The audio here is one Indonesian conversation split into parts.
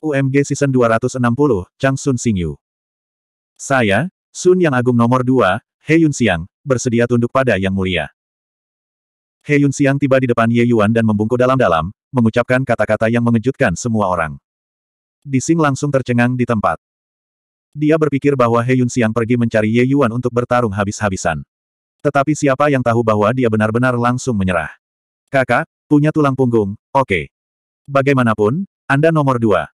UMG Season 260, Chang Sun Xingyu. Saya, Sun Yang Agung nomor 2, He Yun Xiang, bersedia tunduk pada Yang Mulia. He Yun Xiang tiba di depan Ye Yuan dan membungkuk dalam-dalam, mengucapkan kata-kata yang mengejutkan semua orang. Di Sing langsung tercengang di tempat. Dia berpikir bahwa He Yun Xiang pergi mencari Ye Yuan untuk bertarung habis-habisan. Tetapi siapa yang tahu bahwa dia benar-benar langsung menyerah. Kakak, punya tulang punggung, oke. Okay. Bagaimanapun, Anda nomor dua,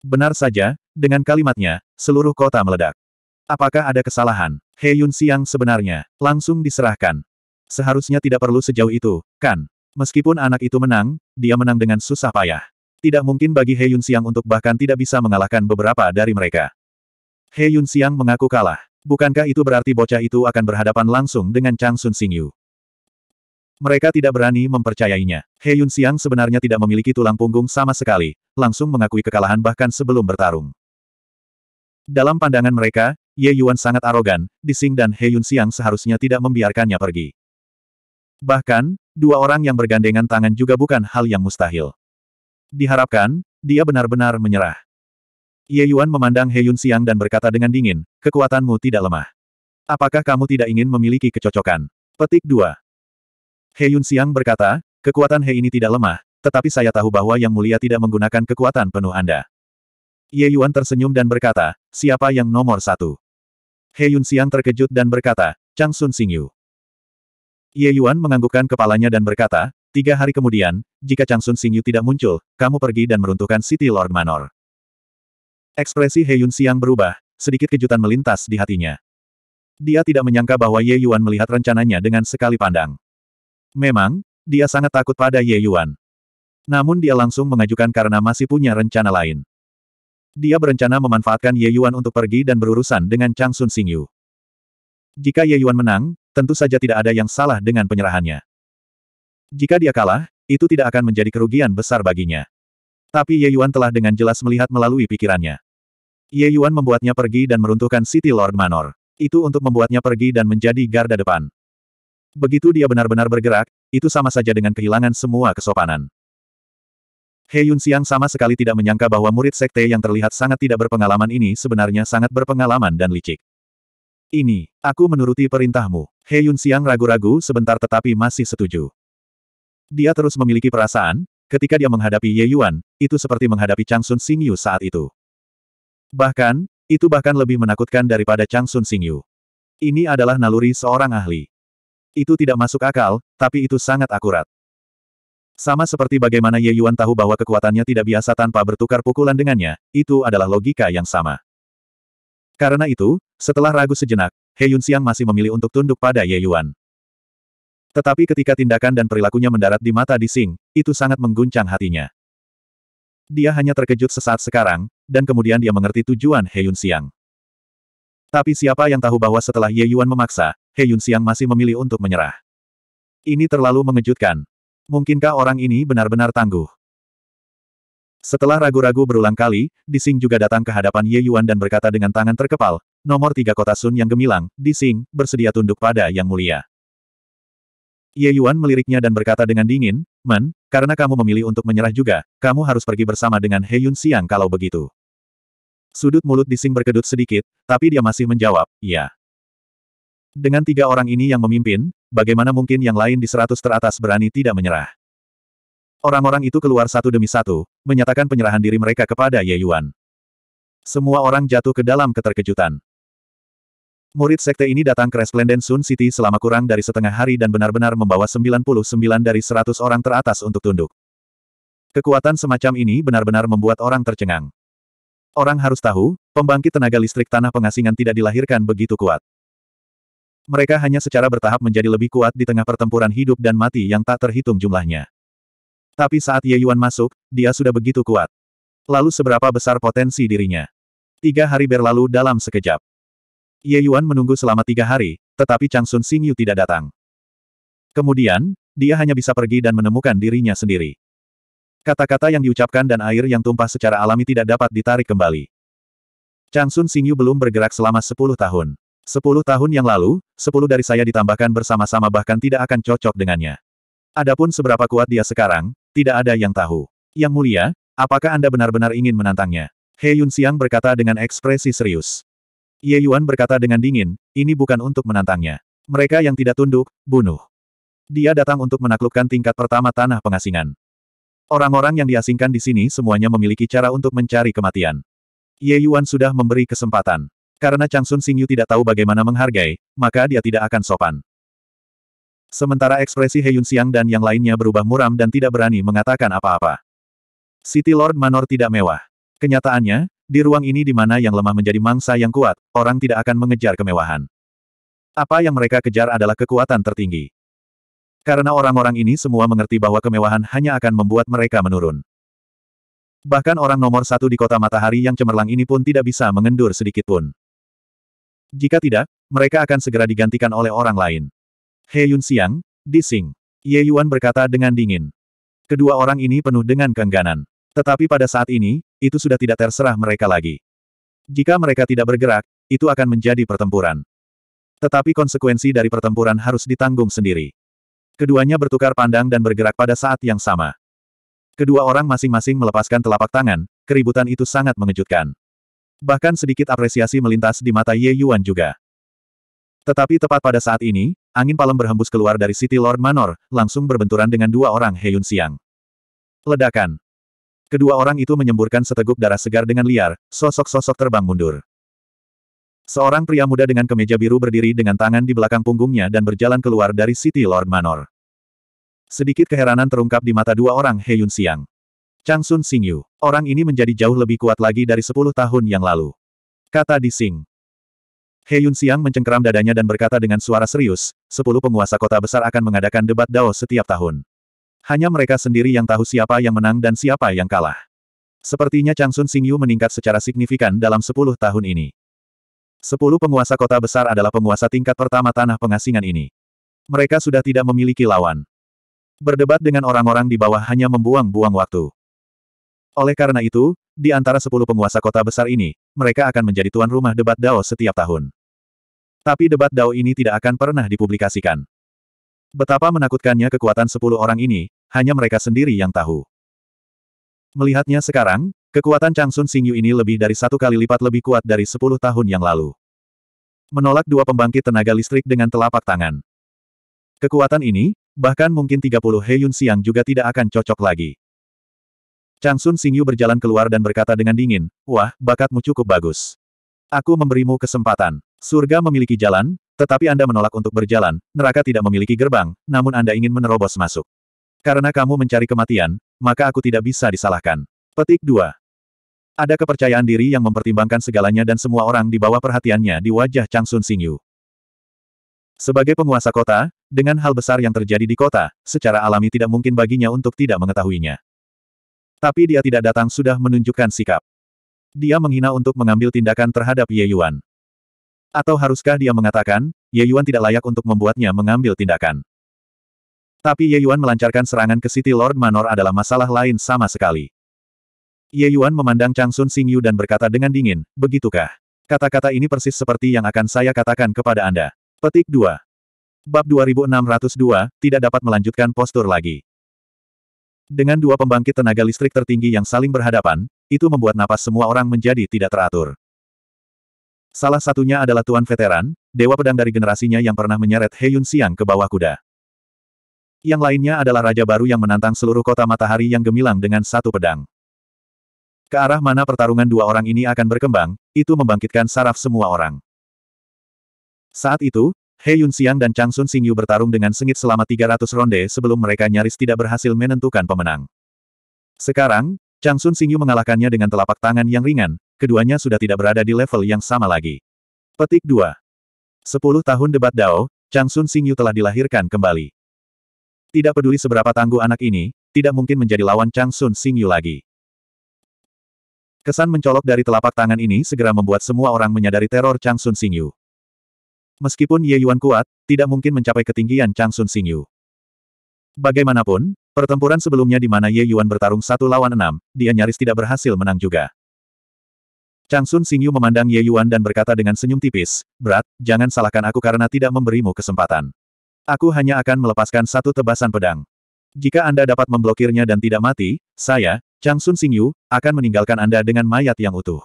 Benar saja, dengan kalimatnya, seluruh kota meledak. Apakah ada kesalahan? He Yun Siang sebenarnya, langsung diserahkan. Seharusnya tidak perlu sejauh itu, kan? Meskipun anak itu menang, dia menang dengan susah payah. Tidak mungkin bagi He Yun Siang untuk bahkan tidak bisa mengalahkan beberapa dari mereka. He Yun Siang mengaku kalah. Bukankah itu berarti bocah itu akan berhadapan langsung dengan Chang Sun Xing Yu? Mereka tidak berani mempercayainya. He Yun Xiang sebenarnya tidak memiliki tulang punggung sama sekali, langsung mengakui kekalahan bahkan sebelum bertarung. Dalam pandangan mereka, Ye Yuan sangat arogan, Dising dan He Yun Xiang seharusnya tidak membiarkannya pergi. Bahkan, dua orang yang bergandengan tangan juga bukan hal yang mustahil. Diharapkan, dia benar-benar menyerah. Ye Yuan memandang He Yun Xiang dan berkata dengan dingin, kekuatanmu tidak lemah. Apakah kamu tidak ingin memiliki kecocokan? Petik 2. He Yun Xiang berkata, kekuatan He ini tidak lemah, tetapi saya tahu bahwa Yang Mulia tidak menggunakan kekuatan penuh Anda. Ye Yuan tersenyum dan berkata, siapa yang nomor satu? He Yun Xiang terkejut dan berkata, Chang Sun Sing Yu. Ye Yuan menganggukkan kepalanya dan berkata, tiga hari kemudian, jika Chang Sun Sing Yu tidak muncul, kamu pergi dan meruntuhkan City Lord Manor. Ekspresi He Yun Xiang berubah, sedikit kejutan melintas di hatinya. Dia tidak menyangka bahwa Ye Yuan melihat rencananya dengan sekali pandang. Memang, dia sangat takut pada Ye Yuan. Namun dia langsung mengajukan karena masih punya rencana lain. Dia berencana memanfaatkan Ye Yuan untuk pergi dan berurusan dengan Chang Sun Xing Yu. Jika Ye Yuan menang, tentu saja tidak ada yang salah dengan penyerahannya. Jika dia kalah, itu tidak akan menjadi kerugian besar baginya. Tapi Ye Yuan telah dengan jelas melihat melalui pikirannya. Ye Yuan membuatnya pergi dan meruntuhkan City Lord Manor. Itu untuk membuatnya pergi dan menjadi garda depan. Begitu dia benar-benar bergerak, itu sama saja dengan kehilangan semua kesopanan. He Yun Xiang sama sekali tidak menyangka bahwa murid sekte yang terlihat sangat tidak berpengalaman ini sebenarnya sangat berpengalaman dan licik. Ini, aku menuruti perintahmu. He Yun Xiang ragu-ragu sebentar tetapi masih setuju. Dia terus memiliki perasaan, ketika dia menghadapi Ye Yuan, itu seperti menghadapi Chang Sun Sing Yu saat itu. Bahkan, itu bahkan lebih menakutkan daripada Chang Sun Sing Yu. Ini adalah naluri seorang ahli. Itu tidak masuk akal, tapi itu sangat akurat. Sama seperti bagaimana Ye Yuan tahu bahwa kekuatannya tidak biasa tanpa bertukar pukulan dengannya, itu adalah logika yang sama. Karena itu, setelah ragu sejenak, He Yun Xiang masih memilih untuk tunduk pada Ye Yuan. Tetapi ketika tindakan dan perilakunya mendarat di mata di Sing, itu sangat mengguncang hatinya. Dia hanya terkejut sesaat sekarang, dan kemudian dia mengerti tujuan He Yun Xiang. Tapi siapa yang tahu bahwa setelah Ye Yuan memaksa, He Yun Xiang masih memilih untuk menyerah. Ini terlalu mengejutkan. Mungkinkah orang ini benar-benar tangguh? Setelah ragu-ragu berulang kali, Di Dising juga datang ke hadapan Ye Yuan dan berkata dengan tangan terkepal, nomor tiga kota Sun yang gemilang, Di Dising, bersedia tunduk pada Yang Mulia. Ye Yuan meliriknya dan berkata dengan dingin, Men, karena kamu memilih untuk menyerah juga, kamu harus pergi bersama dengan He Yun Xiang kalau begitu. Sudut mulut Dising berkedut sedikit, tapi dia masih menjawab, ya. Dengan tiga orang ini yang memimpin, bagaimana mungkin yang lain di seratus teratas berani tidak menyerah? Orang-orang itu keluar satu demi satu, menyatakan penyerahan diri mereka kepada Ye Yuan. Semua orang jatuh ke dalam keterkejutan. Murid sekte ini datang ke Resplendent Sun City selama kurang dari setengah hari dan benar-benar membawa 99 dari 100 orang teratas untuk tunduk. Kekuatan semacam ini benar-benar membuat orang tercengang. Orang harus tahu, pembangkit tenaga listrik tanah pengasingan tidak dilahirkan begitu kuat. Mereka hanya secara bertahap menjadi lebih kuat di tengah pertempuran hidup dan mati yang tak terhitung jumlahnya. Tapi saat Ye Yuan masuk, dia sudah begitu kuat. Lalu seberapa besar potensi dirinya? Tiga hari berlalu dalam sekejap. Ye Yuan menunggu selama tiga hari, tetapi Chang Sun Xing Yu tidak datang. Kemudian, dia hanya bisa pergi dan menemukan dirinya sendiri. Kata-kata yang diucapkan dan air yang tumpah secara alami tidak dapat ditarik kembali. Changsun Sun Xingyu belum bergerak selama 10 tahun. 10 tahun yang lalu, 10 dari saya ditambahkan bersama-sama bahkan tidak akan cocok dengannya. Adapun seberapa kuat dia sekarang, tidak ada yang tahu. Yang mulia, apakah Anda benar-benar ingin menantangnya? He Yun Xiang berkata dengan ekspresi serius. Ye Yuan berkata dengan dingin, ini bukan untuk menantangnya. Mereka yang tidak tunduk, bunuh. Dia datang untuk menaklukkan tingkat pertama tanah pengasingan. Orang-orang yang diasingkan di sini semuanya memiliki cara untuk mencari kematian. Ye Yuan sudah memberi kesempatan. Karena Chang Sun Xingyu tidak tahu bagaimana menghargai, maka dia tidak akan sopan. Sementara ekspresi He Yun Xiang dan yang lainnya berubah muram dan tidak berani mengatakan apa-apa. City Lord Manor tidak mewah. Kenyataannya, di ruang ini di mana yang lemah menjadi mangsa yang kuat, orang tidak akan mengejar kemewahan. Apa yang mereka kejar adalah kekuatan tertinggi. Karena orang-orang ini semua mengerti bahwa kemewahan hanya akan membuat mereka menurun. Bahkan orang nomor satu di kota matahari yang cemerlang ini pun tidak bisa mengendur sedikit pun. Jika tidak, mereka akan segera digantikan oleh orang lain. He Yun Di Sing, Ye Yuan berkata dengan dingin. Kedua orang ini penuh dengan keengganan. Tetapi pada saat ini, itu sudah tidak terserah mereka lagi. Jika mereka tidak bergerak, itu akan menjadi pertempuran. Tetapi konsekuensi dari pertempuran harus ditanggung sendiri. Keduanya bertukar pandang dan bergerak pada saat yang sama. Kedua orang masing-masing melepaskan telapak tangan, keributan itu sangat mengejutkan. Bahkan sedikit apresiasi melintas di mata Ye Yuan juga. Tetapi tepat pada saat ini, angin palem berhembus keluar dari City Lord Manor, langsung berbenturan dengan dua orang Heyun Siang. Ledakan. Kedua orang itu menyemburkan seteguk darah segar dengan liar, sosok-sosok terbang mundur. Seorang pria muda dengan kemeja biru berdiri dengan tangan di belakang punggungnya dan berjalan keluar dari City Lord Manor. Sedikit keheranan terungkap di mata dua orang He Yun Siang. Chang Sun Sing Yu, orang ini menjadi jauh lebih kuat lagi dari sepuluh tahun yang lalu. Kata di Sing. He Yun Siang mencengkeram dadanya dan berkata dengan suara serius, sepuluh penguasa kota besar akan mengadakan debat Dao setiap tahun. Hanya mereka sendiri yang tahu siapa yang menang dan siapa yang kalah. Sepertinya Chang Sun Sing Yu meningkat secara signifikan dalam sepuluh tahun ini. Sepuluh penguasa kota besar adalah penguasa tingkat pertama tanah pengasingan ini. Mereka sudah tidak memiliki lawan. Berdebat dengan orang-orang di bawah hanya membuang-buang waktu. Oleh karena itu, di antara sepuluh penguasa kota besar ini, mereka akan menjadi tuan rumah debat Dao setiap tahun. Tapi debat Dao ini tidak akan pernah dipublikasikan. Betapa menakutkannya kekuatan sepuluh orang ini, hanya mereka sendiri yang tahu. Melihatnya sekarang, Kekuatan Changsun Xingyu ini lebih dari satu kali lipat lebih kuat dari sepuluh tahun yang lalu. Menolak dua pembangkit tenaga listrik dengan telapak tangan. Kekuatan ini, bahkan mungkin 30 Heyun Siang juga tidak akan cocok lagi. Changsun Xingyu berjalan keluar dan berkata dengan dingin, Wah, bakatmu cukup bagus. Aku memberimu kesempatan. Surga memiliki jalan, tetapi Anda menolak untuk berjalan, neraka tidak memiliki gerbang, namun Anda ingin menerobos masuk. Karena kamu mencari kematian, maka aku tidak bisa disalahkan. Petik 2. Ada kepercayaan diri yang mempertimbangkan segalanya dan semua orang di bawah perhatiannya di wajah Chang Sun Xingyu. Sebagai penguasa kota, dengan hal besar yang terjadi di kota, secara alami tidak mungkin baginya untuk tidak mengetahuinya. Tapi dia tidak datang sudah menunjukkan sikap. Dia menghina untuk mengambil tindakan terhadap Ye Yuan. Atau haruskah dia mengatakan, Ye Yuan tidak layak untuk membuatnya mengambil tindakan. Tapi Ye Yuan melancarkan serangan ke City Lord Manor adalah masalah lain sama sekali. Ye Yuan memandang Chang Sun Xing Yu dan berkata dengan dingin, begitukah? Kata-kata ini persis seperti yang akan saya katakan kepada Anda. Petik 2. Bab 2602, tidak dapat melanjutkan postur lagi. Dengan dua pembangkit tenaga listrik tertinggi yang saling berhadapan, itu membuat napas semua orang menjadi tidak teratur. Salah satunya adalah Tuan Veteran, dewa pedang dari generasinya yang pernah menyeret He Yun Siang ke bawah kuda. Yang lainnya adalah raja baru yang menantang seluruh kota matahari yang gemilang dengan satu pedang. Ke arah mana pertarungan dua orang ini akan berkembang, itu membangkitkan saraf semua orang. Saat itu, He Yun Xiang dan Chang Sun Yu bertarung dengan sengit selama 300 ronde sebelum mereka nyaris tidak berhasil menentukan pemenang. Sekarang, Chang Sun Yu mengalahkannya dengan telapak tangan yang ringan, keduanya sudah tidak berada di level yang sama lagi. Petik 2. 10 tahun debat Dao, Chang Sun Yu telah dilahirkan kembali. Tidak peduli seberapa tangguh anak ini, tidak mungkin menjadi lawan Chang Sun Yu lagi. Kesan mencolok dari telapak tangan ini segera membuat semua orang menyadari teror Chang Sun Xingyu. Meskipun Ye Yuan kuat, tidak mungkin mencapai ketinggian Chang Sun Xingyu. Bagaimanapun, pertempuran sebelumnya di mana Ye Yuan bertarung satu lawan enam, dia nyaris tidak berhasil menang juga. Chang Sun Xingyu memandang Ye Yuan dan berkata dengan senyum tipis, Berat, jangan salahkan aku karena tidak memberimu kesempatan. Aku hanya akan melepaskan satu tebasan pedang. Jika Anda dapat memblokirnya dan tidak mati, saya, Chang Sun Xingyu, akan meninggalkan Anda dengan mayat yang utuh.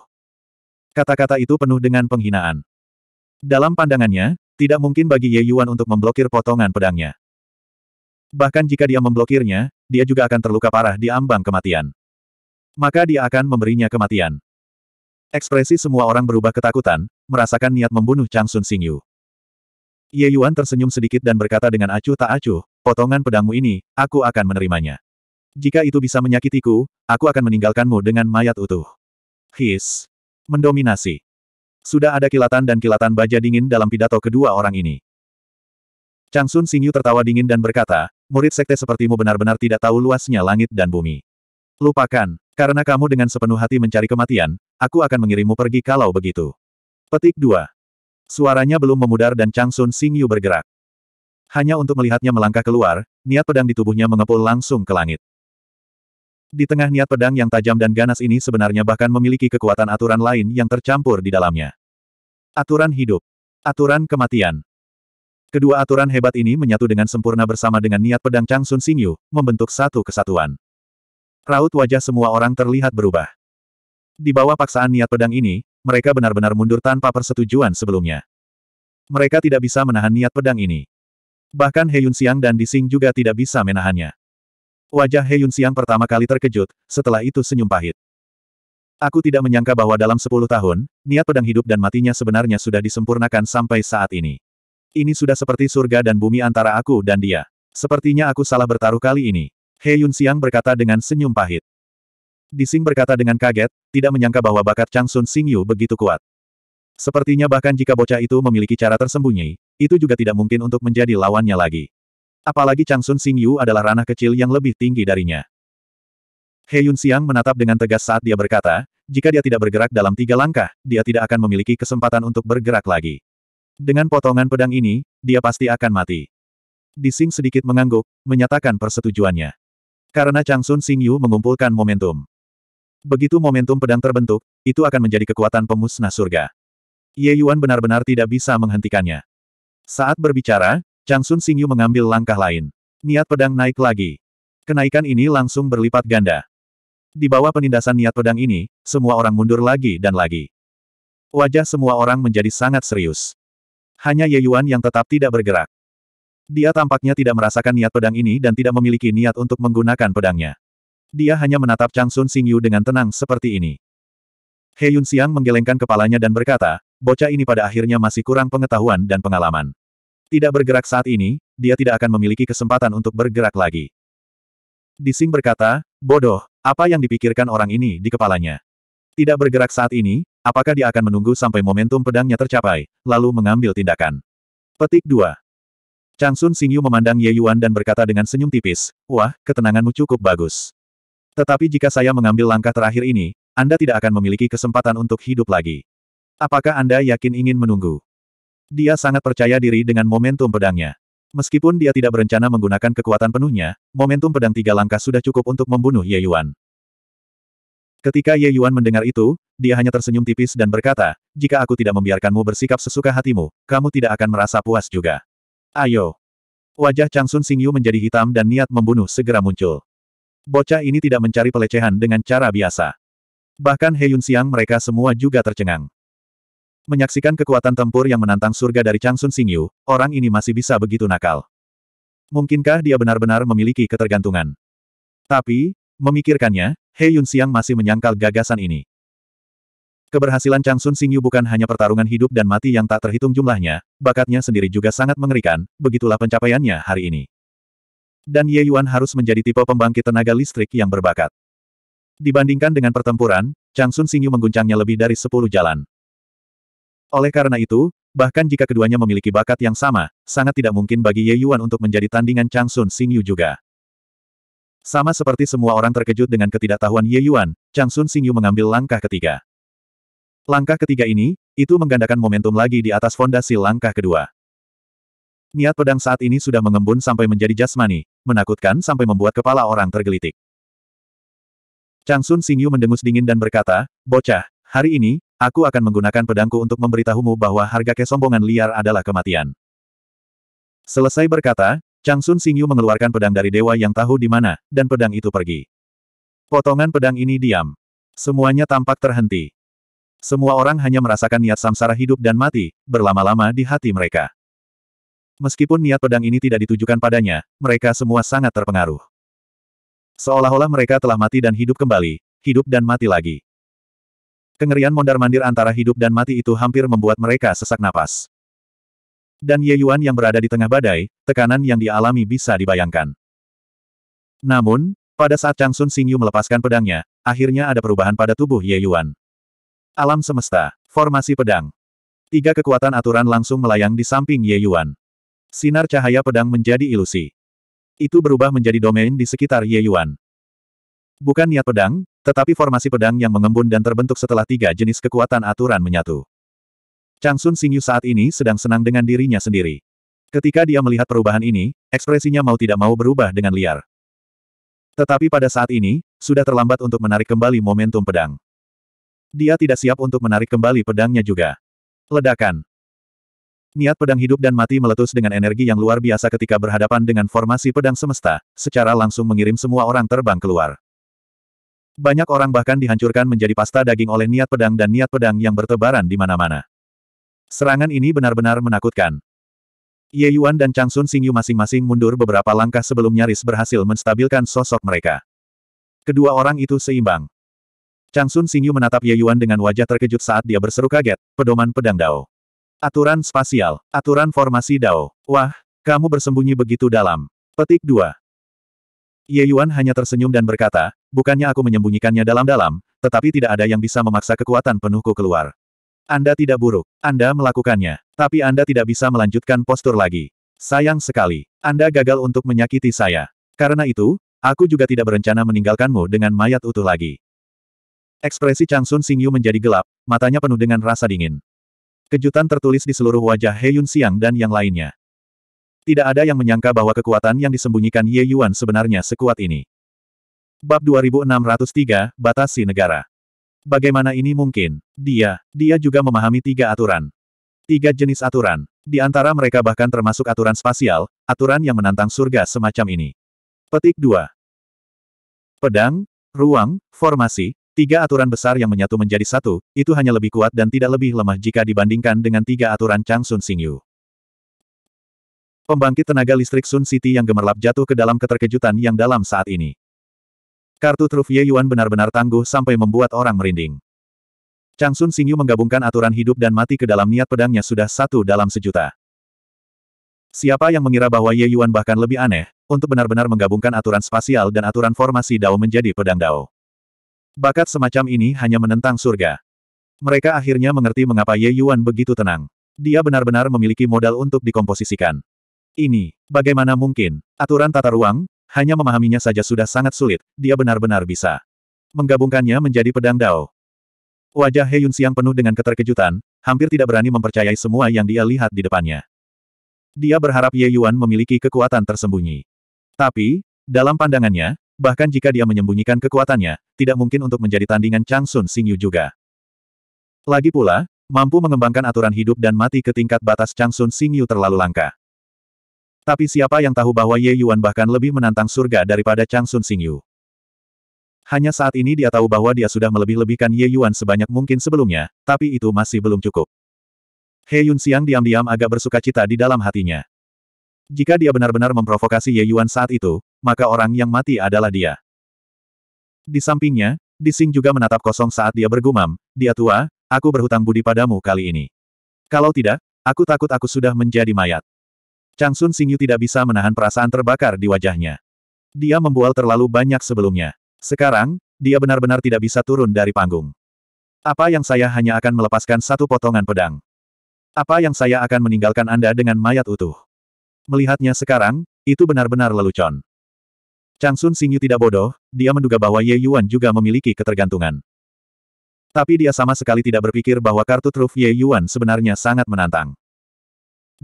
Kata-kata itu penuh dengan penghinaan. Dalam pandangannya, tidak mungkin bagi Ye Yuan untuk memblokir potongan pedangnya. Bahkan jika dia memblokirnya, dia juga akan terluka parah di ambang kematian. Maka dia akan memberinya kematian. Ekspresi semua orang berubah ketakutan, merasakan niat membunuh Chang Sun Xingyu. Ye Yuan tersenyum sedikit dan berkata dengan acuh tak acuh, potongan pedangmu ini, aku akan menerimanya. Jika itu bisa menyakitiku, aku akan meninggalkanmu dengan mayat utuh. His. Mendominasi. Sudah ada kilatan dan kilatan baja dingin dalam pidato kedua orang ini. Chang Sun Xingyu tertawa dingin dan berkata, murid sekte sepertimu benar-benar tidak tahu luasnya langit dan bumi. Lupakan, karena kamu dengan sepenuh hati mencari kematian, aku akan mengirimmu pergi kalau begitu. Petik 2. Suaranya belum memudar dan Chang Sun Xingyu bergerak. Hanya untuk melihatnya melangkah keluar, niat pedang di tubuhnya mengepul langsung ke langit. Di tengah niat pedang yang tajam dan ganas ini sebenarnya bahkan memiliki kekuatan aturan lain yang tercampur di dalamnya. Aturan hidup. Aturan kematian. Kedua aturan hebat ini menyatu dengan sempurna bersama dengan niat pedang Chang Sun Xingyu, membentuk satu kesatuan. Raut wajah semua orang terlihat berubah. Di bawah paksaan niat pedang ini, mereka benar-benar mundur tanpa persetujuan sebelumnya. Mereka tidak bisa menahan niat pedang ini. Bahkan He Yun Xiang dan Di Sing juga tidak bisa menahannya. Wajah He Yun Siang pertama kali terkejut, setelah itu senyum pahit. Aku tidak menyangka bahwa dalam sepuluh tahun, niat pedang hidup dan matinya sebenarnya sudah disempurnakan sampai saat ini. Ini sudah seperti surga dan bumi antara aku dan dia. Sepertinya aku salah bertaruh kali ini. He Yun Siang berkata dengan senyum pahit. Di Sing berkata dengan kaget, tidak menyangka bahwa bakat Chang Sun Sing Yu begitu kuat. Sepertinya bahkan jika bocah itu memiliki cara tersembunyi, itu juga tidak mungkin untuk menjadi lawannya lagi. Apalagi Changsun Xingyu adalah ranah kecil yang lebih tinggi darinya. He Yun Xiang menatap dengan tegas saat dia berkata, jika dia tidak bergerak dalam tiga langkah, dia tidak akan memiliki kesempatan untuk bergerak lagi. Dengan potongan pedang ini, dia pasti akan mati. Di Sing sedikit mengangguk, menyatakan persetujuannya. Karena Changsun Xingyu mengumpulkan momentum. Begitu momentum pedang terbentuk, itu akan menjadi kekuatan pemusnah surga. Ye Yuan benar-benar tidak bisa menghentikannya. Saat berbicara, Chang Sun Xingyu mengambil langkah lain. Niat pedang naik lagi. Kenaikan ini langsung berlipat ganda. Di bawah penindasan niat pedang ini, semua orang mundur lagi dan lagi. Wajah semua orang menjadi sangat serius. Hanya Ye Yuan yang tetap tidak bergerak. Dia tampaknya tidak merasakan niat pedang ini dan tidak memiliki niat untuk menggunakan pedangnya. Dia hanya menatap Chang Sun Sing Yu dengan tenang seperti ini. He Yun Xiang menggelengkan kepalanya dan berkata, bocah ini pada akhirnya masih kurang pengetahuan dan pengalaman tidak bergerak saat ini, dia tidak akan memiliki kesempatan untuk bergerak lagi. Dising berkata, bodoh, apa yang dipikirkan orang ini di kepalanya? Tidak bergerak saat ini, apakah dia akan menunggu sampai momentum pedangnya tercapai, lalu mengambil tindakan? Petik 2. Changsun Xingyu memandang Ye Yuan dan berkata dengan senyum tipis, Wah, ketenanganmu cukup bagus. Tetapi jika saya mengambil langkah terakhir ini, Anda tidak akan memiliki kesempatan untuk hidup lagi. Apakah Anda yakin ingin menunggu? Dia sangat percaya diri dengan momentum pedangnya. Meskipun dia tidak berencana menggunakan kekuatan penuhnya, momentum pedang tiga langkah sudah cukup untuk membunuh Ye Yuan. Ketika Ye Yuan mendengar itu, dia hanya tersenyum tipis dan berkata, jika aku tidak membiarkanmu bersikap sesuka hatimu, kamu tidak akan merasa puas juga. Ayo. Wajah Chang Sun Xingyu menjadi hitam dan niat membunuh segera muncul. Bocah ini tidak mencari pelecehan dengan cara biasa. Bahkan He Yun Xiang mereka semua juga tercengang. Menyaksikan kekuatan tempur yang menantang surga dari Changsun Xingyu, orang ini masih bisa begitu nakal. Mungkinkah dia benar-benar memiliki ketergantungan? Tapi, memikirkannya, He Yun Xiang masih menyangkal gagasan ini. Keberhasilan Changsun Xingyu bukan hanya pertarungan hidup dan mati yang tak terhitung jumlahnya, bakatnya sendiri juga sangat mengerikan, begitulah pencapaiannya hari ini. Dan Ye Yuan harus menjadi tipe pembangkit tenaga listrik yang berbakat. Dibandingkan dengan pertempuran, Changsun Xingyu mengguncangnya lebih dari 10 jalan. Oleh karena itu, bahkan jika keduanya memiliki bakat yang sama, sangat tidak mungkin bagi Ye Yuan untuk menjadi tandingan Chang Sun Xing Yu juga. Sama seperti semua orang terkejut dengan ketidaktahuan Ye Yuan, Chang Sun Xing Yu mengambil langkah ketiga. Langkah ketiga ini, itu menggandakan momentum lagi di atas fondasi langkah kedua. Niat pedang saat ini sudah mengembun sampai menjadi jasmani, menakutkan sampai membuat kepala orang tergelitik. Chang Sun Xing Yu mendengus dingin dan berkata, Bocah, hari ini, Aku akan menggunakan pedangku untuk memberitahumu bahwa harga kesombongan liar adalah kematian. Selesai berkata, Chang Sun Xingyu mengeluarkan pedang dari dewa yang tahu di mana, dan pedang itu pergi. Potongan pedang ini diam. Semuanya tampak terhenti. Semua orang hanya merasakan niat samsara hidup dan mati, berlama-lama di hati mereka. Meskipun niat pedang ini tidak ditujukan padanya, mereka semua sangat terpengaruh. Seolah-olah mereka telah mati dan hidup kembali, hidup dan mati lagi. Kengerian mondar-mandir antara hidup dan mati itu hampir membuat mereka sesak napas. Dan Ye Yuan yang berada di tengah badai, tekanan yang dialami bisa dibayangkan. Namun, pada saat Chang Sun Xingyu melepaskan pedangnya, akhirnya ada perubahan pada tubuh Ye Yuan. Alam semesta, formasi pedang. Tiga kekuatan aturan langsung melayang di samping Ye Yuan. Sinar cahaya pedang menjadi ilusi. Itu berubah menjadi domain di sekitar Ye Yuan. Bukan niat pedang, tetapi formasi pedang yang mengembun dan terbentuk setelah tiga jenis kekuatan aturan menyatu. Chang Sun Xingyu saat ini sedang senang dengan dirinya sendiri. Ketika dia melihat perubahan ini, ekspresinya mau tidak mau berubah dengan liar. Tetapi pada saat ini, sudah terlambat untuk menarik kembali momentum pedang. Dia tidak siap untuk menarik kembali pedangnya juga. Ledakan. Niat pedang hidup dan mati meletus dengan energi yang luar biasa ketika berhadapan dengan formasi pedang semesta, secara langsung mengirim semua orang terbang keluar. Banyak orang bahkan dihancurkan menjadi pasta daging oleh niat pedang dan niat pedang yang bertebaran di mana-mana. Serangan ini benar-benar menakutkan. Ye Yuan dan Chang Sun Xingyu masing-masing mundur beberapa langkah sebelum nyaris berhasil menstabilkan sosok mereka. Kedua orang itu seimbang. Chang Sun Xingyu menatap Ye Yuan dengan wajah terkejut saat dia berseru kaget, pedoman pedang Dao. Aturan spasial, aturan formasi Dao. Wah, kamu bersembunyi begitu dalam. Petik 2. Ye Yuan hanya tersenyum dan berkata, bukannya aku menyembunyikannya dalam-dalam, tetapi tidak ada yang bisa memaksa kekuatan penuhku keluar. Anda tidak buruk, Anda melakukannya, tapi Anda tidak bisa melanjutkan postur lagi. Sayang sekali, Anda gagal untuk menyakiti saya. Karena itu, aku juga tidak berencana meninggalkanmu dengan mayat utuh lagi. Ekspresi Chang Sun Yu menjadi gelap, matanya penuh dengan rasa dingin. Kejutan tertulis di seluruh wajah He Yun Xiang dan yang lainnya. Tidak ada yang menyangka bahwa kekuatan yang disembunyikan Ye Yuan sebenarnya sekuat ini. Bab 2603, Batasi Negara. Bagaimana ini mungkin? Dia, dia juga memahami tiga aturan. Tiga jenis aturan. Di antara mereka bahkan termasuk aturan spasial, aturan yang menantang surga semacam ini. Petik 2. Pedang, ruang, formasi, tiga aturan besar yang menyatu menjadi satu, itu hanya lebih kuat dan tidak lebih lemah jika dibandingkan dengan tiga aturan Chang Sun Sing Xingyu. Pembangkit tenaga listrik Sun City yang gemerlap jatuh ke dalam keterkejutan yang dalam saat ini. Kartu truf Ye Yuan benar-benar tangguh sampai membuat orang merinding. Chang Sun Xingyu menggabungkan aturan hidup dan mati ke dalam niat pedangnya sudah satu dalam sejuta. Siapa yang mengira bahwa Ye Yuan bahkan lebih aneh, untuk benar-benar menggabungkan aturan spasial dan aturan formasi Dao menjadi pedang Dao. Bakat semacam ini hanya menentang surga. Mereka akhirnya mengerti mengapa Ye Yuan begitu tenang. Dia benar-benar memiliki modal untuk dikomposisikan. Ini, bagaimana mungkin? Aturan tata ruang, hanya memahaminya saja sudah sangat sulit, dia benar-benar bisa menggabungkannya menjadi pedang Dao. Wajah He Yun Siang penuh dengan keterkejutan, hampir tidak berani mempercayai semua yang dia lihat di depannya. Dia berharap Ye Yuan memiliki kekuatan tersembunyi. Tapi, dalam pandangannya, bahkan jika dia menyembunyikan kekuatannya, tidak mungkin untuk menjadi tandingan Chang Sun Xing Yu juga. Lagi pula, mampu mengembangkan aturan hidup dan mati ke tingkat batas Chang Sun Xing Yu terlalu langka. Tapi siapa yang tahu bahwa Ye Yuan bahkan lebih menantang surga daripada Chang Sun Xing Hanya saat ini dia tahu bahwa dia sudah melebih-lebihkan Ye Yuan sebanyak mungkin sebelumnya, tapi itu masih belum cukup. He Yun Xiang diam-diam agak bersuka cita di dalam hatinya. Jika dia benar-benar memprovokasi Ye Yuan saat itu, maka orang yang mati adalah dia. Di sampingnya, Di Dising juga menatap kosong saat dia bergumam, dia tua, aku berhutang budi padamu kali ini. Kalau tidak, aku takut aku sudah menjadi mayat. Chang Sun Xingyu tidak bisa menahan perasaan terbakar di wajahnya. Dia membual terlalu banyak sebelumnya. Sekarang, dia benar-benar tidak bisa turun dari panggung. Apa yang saya hanya akan melepaskan satu potongan pedang? Apa yang saya akan meninggalkan Anda dengan mayat utuh? Melihatnya sekarang, itu benar-benar lelucon. Chang Sun Xingyu tidak bodoh, dia menduga bahwa Ye Yuan juga memiliki ketergantungan. Tapi dia sama sekali tidak berpikir bahwa kartu truf Ye Yuan sebenarnya sangat menantang.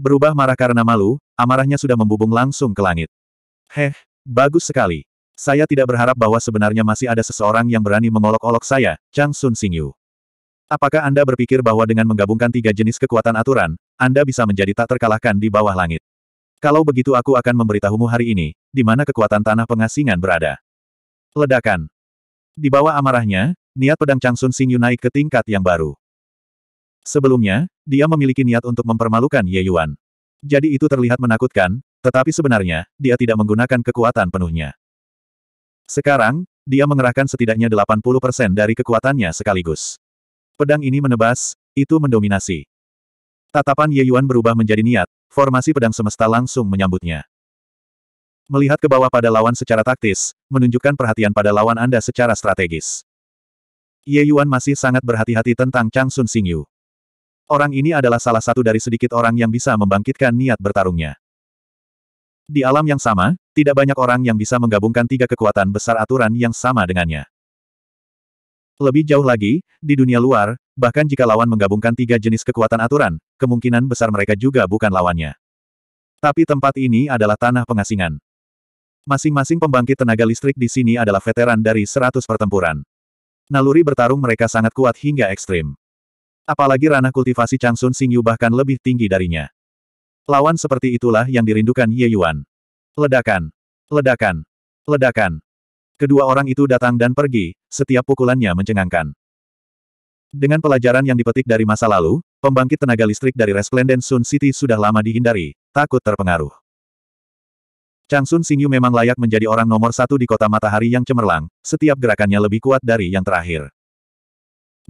Berubah marah karena malu, amarahnya sudah membubung langsung ke langit. Heh, bagus sekali. Saya tidak berharap bahwa sebenarnya masih ada seseorang yang berani mengolok-olok saya, Chang Sun Xingyu. Apakah Anda berpikir bahwa dengan menggabungkan tiga jenis kekuatan aturan, Anda bisa menjadi tak terkalahkan di bawah langit? Kalau begitu aku akan memberitahumu hari ini, di mana kekuatan tanah pengasingan berada. Ledakan. Di bawah amarahnya, niat pedang Chang Sun Xingyu naik ke tingkat yang baru. Sebelumnya, dia memiliki niat untuk mempermalukan Ye Yuan. Jadi itu terlihat menakutkan, tetapi sebenarnya, dia tidak menggunakan kekuatan penuhnya. Sekarang, dia mengerahkan setidaknya 80% dari kekuatannya sekaligus. Pedang ini menebas, itu mendominasi. Tatapan Ye Yuan berubah menjadi niat, formasi pedang semesta langsung menyambutnya. Melihat ke bawah pada lawan secara taktis, menunjukkan perhatian pada lawan Anda secara strategis. Ye Yuan masih sangat berhati-hati tentang Chang Sun Sing Yu. Orang ini adalah salah satu dari sedikit orang yang bisa membangkitkan niat bertarungnya. Di alam yang sama, tidak banyak orang yang bisa menggabungkan tiga kekuatan besar aturan yang sama dengannya. Lebih jauh lagi, di dunia luar, bahkan jika lawan menggabungkan tiga jenis kekuatan aturan, kemungkinan besar mereka juga bukan lawannya. Tapi tempat ini adalah tanah pengasingan. Masing-masing pembangkit tenaga listrik di sini adalah veteran dari seratus pertempuran. Naluri bertarung mereka sangat kuat hingga ekstrim. Apalagi ranah kultivasi Changsun Xingyu bahkan lebih tinggi darinya. Lawan seperti itulah yang dirindukan Ye Yuan. Ledakan. Ledakan. Ledakan. Kedua orang itu datang dan pergi, setiap pukulannya mencengangkan. Dengan pelajaran yang dipetik dari masa lalu, pembangkit tenaga listrik dari Resplendent Sun City sudah lama dihindari, takut terpengaruh. Changsun Sun Xingyu memang layak menjadi orang nomor satu di kota matahari yang cemerlang, setiap gerakannya lebih kuat dari yang terakhir.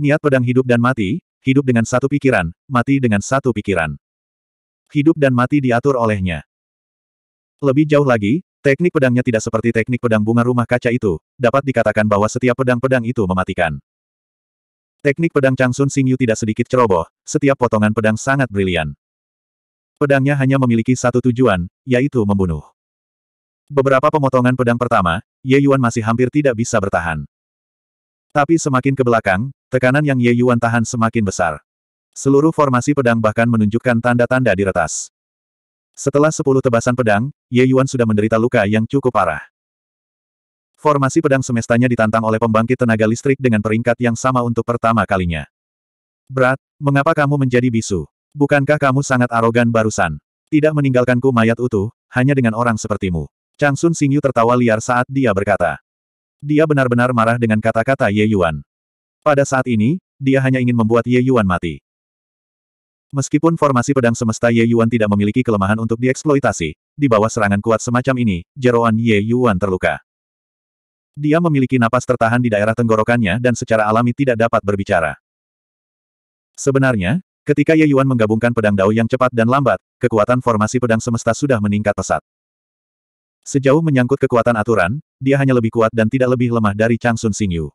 Niat pedang hidup dan mati, hidup dengan satu pikiran, mati dengan satu pikiran. Hidup dan mati diatur olehnya. Lebih jauh lagi, teknik pedangnya tidak seperti teknik pedang bunga rumah kaca itu, dapat dikatakan bahwa setiap pedang-pedang itu mematikan. Teknik pedang Changsun Xingyu tidak sedikit ceroboh, setiap potongan pedang sangat brilian. Pedangnya hanya memiliki satu tujuan, yaitu membunuh. Beberapa pemotongan pedang pertama, Ye Yuan masih hampir tidak bisa bertahan. Tapi semakin ke belakang, Tekanan yang Ye Yuan tahan semakin besar. Seluruh formasi pedang bahkan menunjukkan tanda-tanda diretas. Setelah sepuluh tebasan pedang, Ye Yuan sudah menderita luka yang cukup parah. Formasi pedang semestanya ditantang oleh pembangkit tenaga listrik dengan peringkat yang sama untuk pertama kalinya. Berat, mengapa kamu menjadi bisu? Bukankah kamu sangat arogan barusan? Tidak meninggalkanku mayat utuh, hanya dengan orang sepertimu. Chang Sun Xingyu tertawa liar saat dia berkata. Dia benar-benar marah dengan kata-kata Ye Yuan. Pada saat ini, dia hanya ingin membuat Ye Yuan mati. Meskipun formasi pedang semesta Ye Yuan tidak memiliki kelemahan untuk dieksploitasi, di bawah serangan kuat semacam ini, jeroan Ye Yuan terluka. Dia memiliki napas tertahan di daerah tenggorokannya dan secara alami tidak dapat berbicara. Sebenarnya, ketika Ye Yuan menggabungkan pedang dao yang cepat dan lambat, kekuatan formasi pedang semesta sudah meningkat pesat. Sejauh menyangkut kekuatan aturan, dia hanya lebih kuat dan tidak lebih lemah dari Chang Changsun Xingyu.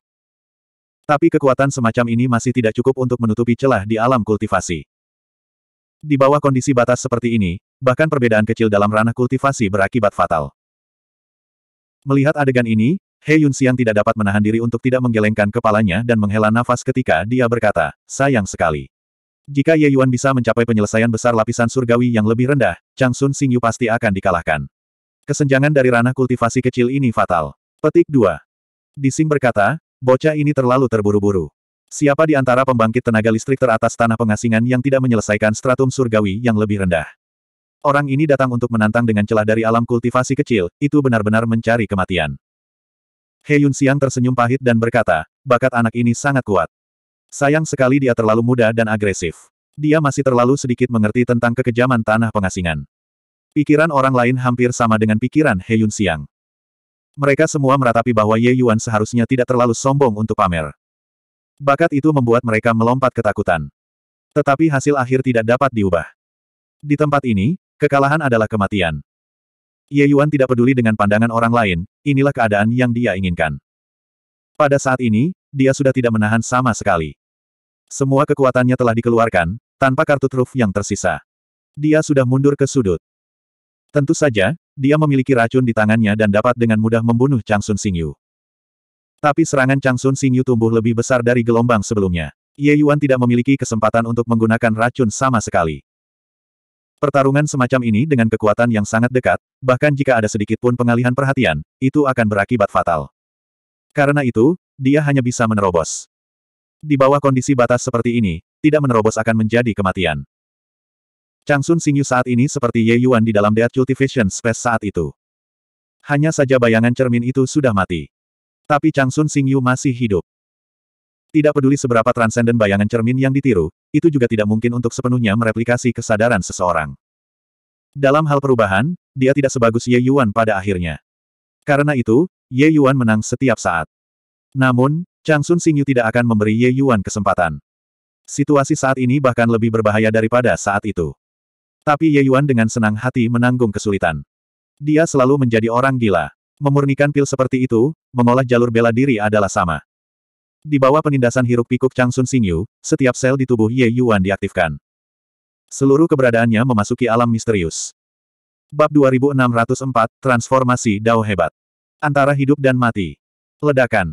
Tapi kekuatan semacam ini masih tidak cukup untuk menutupi celah di alam kultivasi. Di bawah kondisi batas seperti ini, bahkan perbedaan kecil dalam ranah kultivasi berakibat fatal. Melihat adegan ini, He Yunxiang tidak dapat menahan diri untuk tidak menggelengkan kepalanya dan menghela nafas ketika dia berkata, sayang sekali. Jika Ye Yuan bisa mencapai penyelesaian besar lapisan surgawi yang lebih rendah, Chang Sun Xing Yu pasti akan dikalahkan. Kesenjangan dari ranah kultivasi kecil ini fatal. Petik 2. sing berkata, Bocah ini terlalu terburu-buru. Siapa di antara pembangkit tenaga listrik teratas tanah pengasingan yang tidak menyelesaikan stratum surgawi yang lebih rendah? Orang ini datang untuk menantang dengan celah dari alam kultivasi kecil, itu benar-benar mencari kematian. He Yun Xiang tersenyum pahit dan berkata, bakat anak ini sangat kuat. Sayang sekali dia terlalu muda dan agresif. Dia masih terlalu sedikit mengerti tentang kekejaman tanah pengasingan. Pikiran orang lain hampir sama dengan pikiran He Yun Xiang. Mereka semua meratapi bahwa Ye Yuan seharusnya tidak terlalu sombong untuk pamer. Bakat itu membuat mereka melompat ketakutan. Tetapi hasil akhir tidak dapat diubah. Di tempat ini, kekalahan adalah kematian. Ye Yuan tidak peduli dengan pandangan orang lain, inilah keadaan yang dia inginkan. Pada saat ini, dia sudah tidak menahan sama sekali. Semua kekuatannya telah dikeluarkan, tanpa kartu truf yang tersisa. Dia sudah mundur ke sudut. Tentu saja, dia memiliki racun di tangannya dan dapat dengan mudah membunuh Chang Sun Xingyu. Tapi serangan Chang Sun Xingyu tumbuh lebih besar dari gelombang sebelumnya. Ye Yuan tidak memiliki kesempatan untuk menggunakan racun sama sekali. Pertarungan semacam ini dengan kekuatan yang sangat dekat, bahkan jika ada sedikit pun pengalihan perhatian, itu akan berakibat fatal. Karena itu, dia hanya bisa menerobos. Di bawah kondisi batas seperti ini, tidak menerobos akan menjadi kematian. Chang Sun Xingyu saat ini seperti Ye Yuan di dalam Dead Cultivation Space saat itu. Hanya saja bayangan cermin itu sudah mati. Tapi Chang Sun Xingyu masih hidup. Tidak peduli seberapa transenden bayangan cermin yang ditiru, itu juga tidak mungkin untuk sepenuhnya mereplikasi kesadaran seseorang. Dalam hal perubahan, dia tidak sebagus Ye Yuan pada akhirnya. Karena itu, Ye Yuan menang setiap saat. Namun, Chang Sun Xingyu tidak akan memberi Ye Yuan kesempatan. Situasi saat ini bahkan lebih berbahaya daripada saat itu. Tapi Ye Yuan dengan senang hati menanggung kesulitan. Dia selalu menjadi orang gila. Memurnikan pil seperti itu, mengolah jalur bela diri adalah sama. Di bawah penindasan hiruk-pikuk Chang Sun Xingyu, setiap sel di tubuh Ye Yuan diaktifkan. Seluruh keberadaannya memasuki alam misterius. Bab 2604, Transformasi Dao Hebat. Antara hidup dan mati. Ledakan.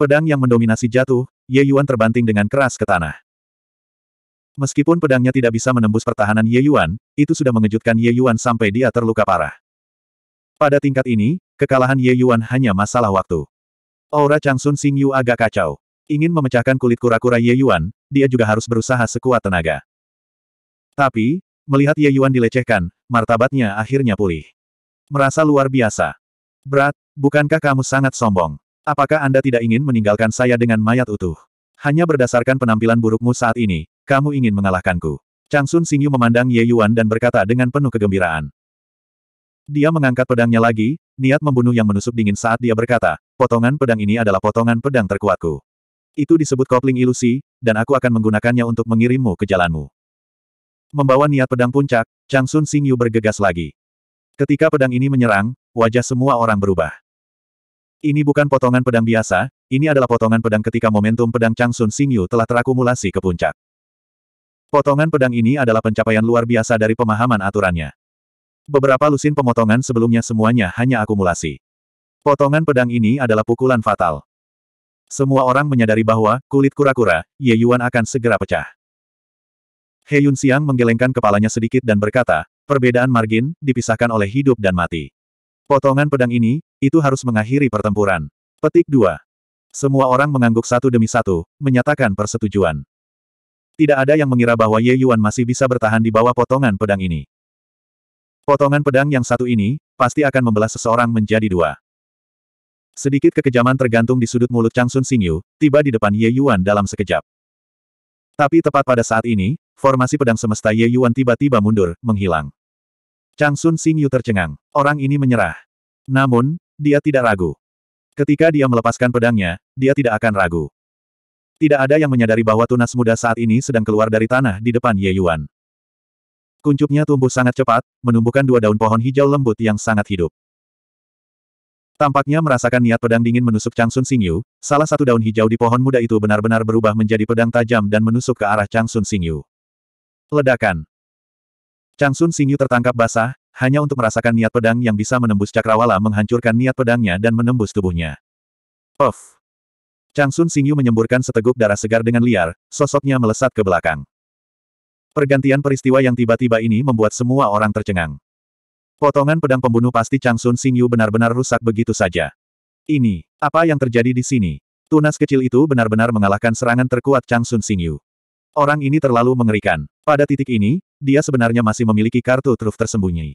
Pedang yang mendominasi jatuh, Ye Yuan terbanting dengan keras ke tanah. Meskipun pedangnya tidak bisa menembus pertahanan Ye Yuan, itu sudah mengejutkan Ye Yuan sampai dia terluka parah. Pada tingkat ini, kekalahan Ye Yuan hanya masalah waktu. Aura Changsun Xing Yu agak kacau. Ingin memecahkan kulit kura-kura Ye Yuan, dia juga harus berusaha sekuat tenaga. Tapi, melihat Ye Yuan dilecehkan, martabatnya akhirnya pulih. Merasa luar biasa. Berat, bukankah kamu sangat sombong? Apakah Anda tidak ingin meninggalkan saya dengan mayat utuh? Hanya berdasarkan penampilan burukmu saat ini, kamu ingin mengalahkanku. Chang Sun Xingyu memandang Ye Yuan dan berkata dengan penuh kegembiraan. Dia mengangkat pedangnya lagi, niat membunuh yang menusuk dingin saat dia berkata, potongan pedang ini adalah potongan pedang terkuatku. Itu disebut kopling ilusi, dan aku akan menggunakannya untuk mengirimmu ke jalanmu. Membawa niat pedang puncak, Chang Sun Xingyu bergegas lagi. Ketika pedang ini menyerang, wajah semua orang berubah. Ini bukan potongan pedang biasa, ini adalah potongan pedang ketika momentum pedang Chang Sun telah terakumulasi ke puncak. Potongan pedang ini adalah pencapaian luar biasa dari pemahaman aturannya. Beberapa lusin pemotongan sebelumnya semuanya hanya akumulasi. Potongan pedang ini adalah pukulan fatal. Semua orang menyadari bahwa kulit kura-kura, Ye Yuan akan segera pecah. He Yun Xiang menggelengkan kepalanya sedikit dan berkata, perbedaan margin, dipisahkan oleh hidup dan mati. Potongan pedang ini, itu harus mengakhiri pertempuran. Petik 2. Semua orang mengangguk satu demi satu, menyatakan persetujuan. Tidak ada yang mengira bahwa Ye Yuan masih bisa bertahan di bawah potongan pedang ini. Potongan pedang yang satu ini, pasti akan membelah seseorang menjadi dua. Sedikit kekejaman tergantung di sudut mulut Chang Sun Xingyu, tiba di depan Ye Yuan dalam sekejap. Tapi tepat pada saat ini, formasi pedang semesta Ye Yuan tiba-tiba mundur, menghilang. Chang Sun Xingyu tercengang. Orang ini menyerah. Namun, dia tidak ragu. Ketika dia melepaskan pedangnya, dia tidak akan ragu. Tidak ada yang menyadari bahwa tunas muda saat ini sedang keluar dari tanah di depan Ye Yuan. Kuncupnya tumbuh sangat cepat, menumbuhkan dua daun pohon hijau lembut yang sangat hidup. Tampaknya merasakan niat pedang dingin menusuk Chang Sun Xingyu, salah satu daun hijau di pohon muda itu benar-benar berubah menjadi pedang tajam dan menusuk ke arah Chang Sun Xingyu. Ledakan. Chang Sun Xingyu tertangkap basah, hanya untuk merasakan niat pedang yang bisa menembus cakrawala menghancurkan niat pedangnya dan menembus tubuhnya. Of, Chang Sun Xingyu menyemburkan seteguk darah segar dengan liar, sosoknya melesat ke belakang. Pergantian peristiwa yang tiba-tiba ini membuat semua orang tercengang. Potongan pedang pembunuh pasti Chang Sun Xingyu benar-benar rusak begitu saja. Ini, apa yang terjadi di sini? Tunas kecil itu benar-benar mengalahkan serangan terkuat Chang Sun Xingyu. Orang ini terlalu mengerikan. Pada titik ini, dia sebenarnya masih memiliki kartu truf tersembunyi.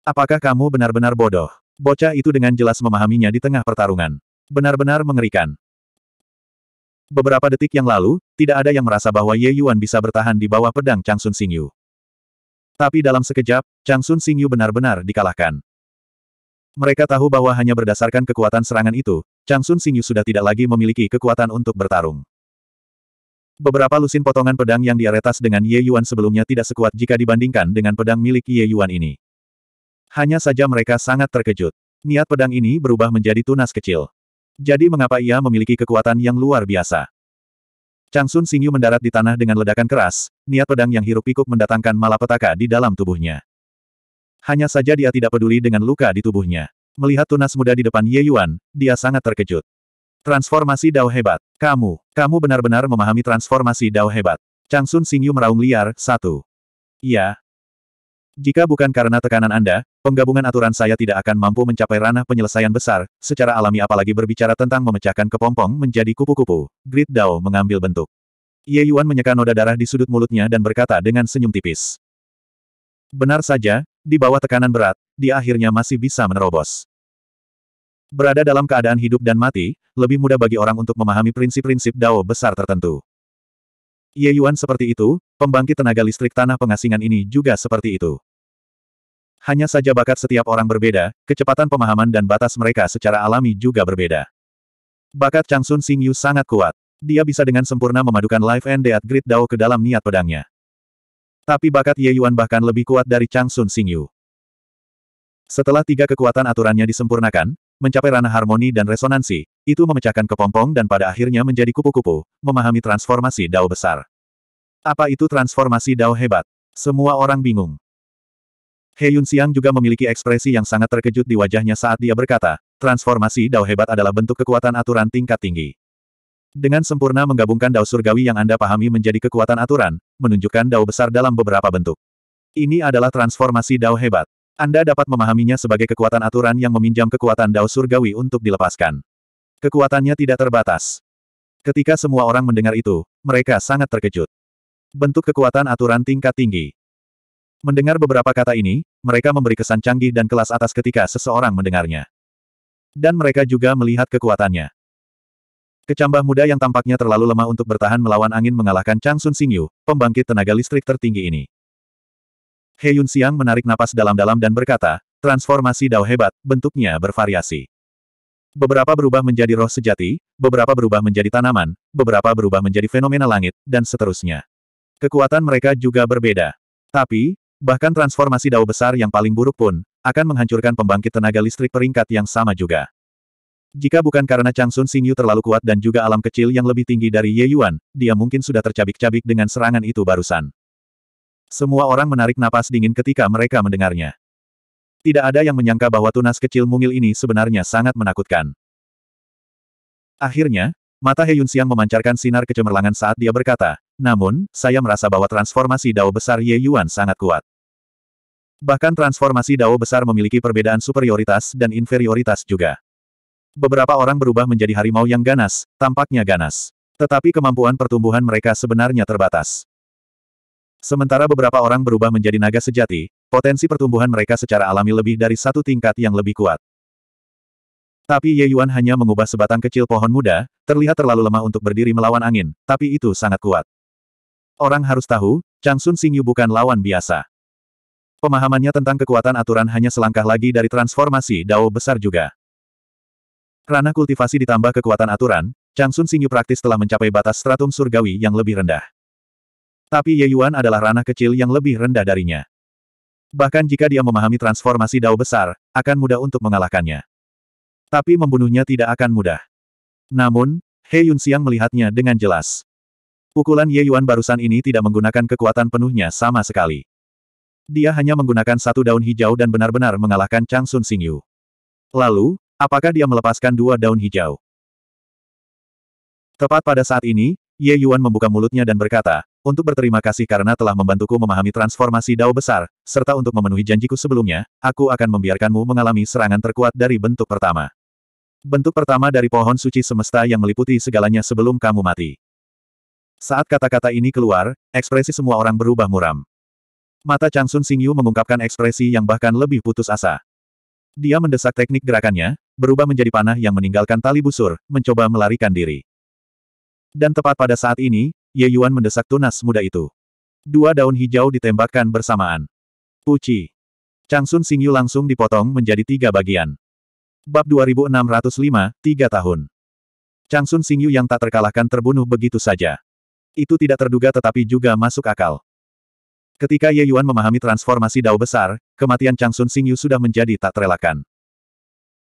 Apakah kamu benar-benar bodoh? Bocah itu dengan jelas memahaminya di tengah pertarungan. Benar-benar mengerikan. Beberapa detik yang lalu, tidak ada yang merasa bahwa Ye Yuan bisa bertahan di bawah pedang Chang Sun Xing Tapi dalam sekejap, Chang Sun Xing benar-benar dikalahkan. Mereka tahu bahwa hanya berdasarkan kekuatan serangan itu, Chang Sun Xing sudah tidak lagi memiliki kekuatan untuk bertarung. Beberapa lusin potongan pedang yang diaretas dengan Ye Yuan sebelumnya tidak sekuat jika dibandingkan dengan pedang milik Ye Yuan ini. Hanya saja mereka sangat terkejut. Niat pedang ini berubah menjadi tunas kecil. Jadi mengapa ia memiliki kekuatan yang luar biasa? Changsun Xingyu mendarat di tanah dengan ledakan keras, niat pedang yang hirup pikuk mendatangkan malapetaka di dalam tubuhnya. Hanya saja dia tidak peduli dengan luka di tubuhnya. Melihat tunas muda di depan Ye Yuan, dia sangat terkejut. Transformasi Dao hebat. Kamu, kamu benar-benar memahami transformasi Dao hebat. Changsun Xingyu meraung liar, satu. Iya, jika bukan karena tekanan Anda, penggabungan aturan saya tidak akan mampu mencapai ranah penyelesaian besar, secara alami apalagi berbicara tentang memecahkan kepompong menjadi kupu-kupu. Grid Dao mengambil bentuk. Ye Yuan menyeka noda darah di sudut mulutnya dan berkata dengan senyum tipis. Benar saja, di bawah tekanan berat, dia akhirnya masih bisa menerobos. Berada dalam keadaan hidup dan mati, lebih mudah bagi orang untuk memahami prinsip-prinsip Dao besar tertentu. Ye Yuan seperti itu, Pembangkit tenaga listrik tanah pengasingan ini juga seperti itu. Hanya saja bakat setiap orang berbeda, kecepatan pemahaman dan batas mereka secara alami juga berbeda. Bakat Changsun Xingyu sangat kuat. Dia bisa dengan sempurna memadukan Life and Death Grid Dao ke dalam niat pedangnya. Tapi bakat Ye Yuan bahkan lebih kuat dari Changsun Xingyu. Setelah tiga kekuatan aturannya disempurnakan, mencapai ranah harmoni dan resonansi, itu memecahkan kepompong dan pada akhirnya menjadi kupu-kupu, memahami transformasi Dao besar. Apa itu transformasi Dao hebat? Semua orang bingung. He Yun Xiang juga memiliki ekspresi yang sangat terkejut di wajahnya saat dia berkata, transformasi Dao hebat adalah bentuk kekuatan aturan tingkat tinggi. Dengan sempurna menggabungkan Dao surgawi yang Anda pahami menjadi kekuatan aturan, menunjukkan Dao besar dalam beberapa bentuk. Ini adalah transformasi Dao hebat. Anda dapat memahaminya sebagai kekuatan aturan yang meminjam kekuatan Dao surgawi untuk dilepaskan. Kekuatannya tidak terbatas. Ketika semua orang mendengar itu, mereka sangat terkejut. Bentuk kekuatan aturan tingkat tinggi. Mendengar beberapa kata ini, mereka memberi kesan canggih dan kelas atas ketika seseorang mendengarnya. Dan mereka juga melihat kekuatannya. Kecambah muda yang tampaknya terlalu lemah untuk bertahan melawan angin mengalahkan Chang Sun Xingyu, pembangkit tenaga listrik tertinggi ini. He Yun Xiang menarik napas dalam-dalam dan berkata, transformasi Dao hebat, bentuknya bervariasi. Beberapa berubah menjadi roh sejati, beberapa berubah menjadi tanaman, beberapa berubah menjadi fenomena langit, dan seterusnya. Kekuatan mereka juga berbeda. Tapi, bahkan transformasi dao besar yang paling buruk pun, akan menghancurkan pembangkit tenaga listrik peringkat yang sama juga. Jika bukan karena Changsun Xingyu terlalu kuat dan juga alam kecil yang lebih tinggi dari Ye Yuan, dia mungkin sudah tercabik-cabik dengan serangan itu barusan. Semua orang menarik napas dingin ketika mereka mendengarnya. Tidak ada yang menyangka bahwa tunas kecil mungil ini sebenarnya sangat menakutkan. Akhirnya, mata He Yun memancarkan sinar kecemerlangan saat dia berkata, namun, saya merasa bahwa transformasi Dao besar Ye Yuan sangat kuat. Bahkan transformasi Dao besar memiliki perbedaan superioritas dan inferioritas juga. Beberapa orang berubah menjadi harimau yang ganas, tampaknya ganas. Tetapi kemampuan pertumbuhan mereka sebenarnya terbatas. Sementara beberapa orang berubah menjadi naga sejati, potensi pertumbuhan mereka secara alami lebih dari satu tingkat yang lebih kuat. Tapi Ye Yuan hanya mengubah sebatang kecil pohon muda, terlihat terlalu lemah untuk berdiri melawan angin, tapi itu sangat kuat. Orang harus tahu, Chang Sun Xingyu bukan lawan biasa. Pemahamannya tentang kekuatan aturan hanya selangkah lagi dari transformasi Dao besar juga. Ranah kultivasi ditambah kekuatan aturan, Chang Sun Xingyu praktis telah mencapai batas stratum surgawi yang lebih rendah. Tapi Ye Yuan adalah ranah kecil yang lebih rendah darinya. Bahkan jika dia memahami transformasi Dao besar, akan mudah untuk mengalahkannya. Tapi membunuhnya tidak akan mudah. Namun, He Yun Xiang melihatnya dengan jelas. Pukulan Ye Yuan barusan ini tidak menggunakan kekuatan penuhnya sama sekali. Dia hanya menggunakan satu daun hijau dan benar-benar mengalahkan Chang Sun Sing Yu. Lalu, apakah dia melepaskan dua daun hijau? Tepat pada saat ini, Ye Yuan membuka mulutnya dan berkata, untuk berterima kasih karena telah membantuku memahami transformasi dao besar, serta untuk memenuhi janjiku sebelumnya, aku akan membiarkanmu mengalami serangan terkuat dari bentuk pertama. Bentuk pertama dari pohon suci semesta yang meliputi segalanya sebelum kamu mati. Saat kata-kata ini keluar, ekspresi semua orang berubah muram. Mata Changsun Xingyu mengungkapkan ekspresi yang bahkan lebih putus asa. Dia mendesak teknik gerakannya, berubah menjadi panah yang meninggalkan tali busur, mencoba melarikan diri. Dan tepat pada saat ini, Ye Yuan mendesak tunas muda itu. Dua daun hijau ditembakkan bersamaan. Puci. Changsun Xingyu langsung dipotong menjadi tiga bagian. Bab 2605, tiga tahun. Changsun Xingyu yang tak terkalahkan terbunuh begitu saja. Itu tidak terduga tetapi juga masuk akal. Ketika Ye Yuan memahami transformasi dao besar, kematian Chang Sun Xingyu sudah menjadi tak terelakkan.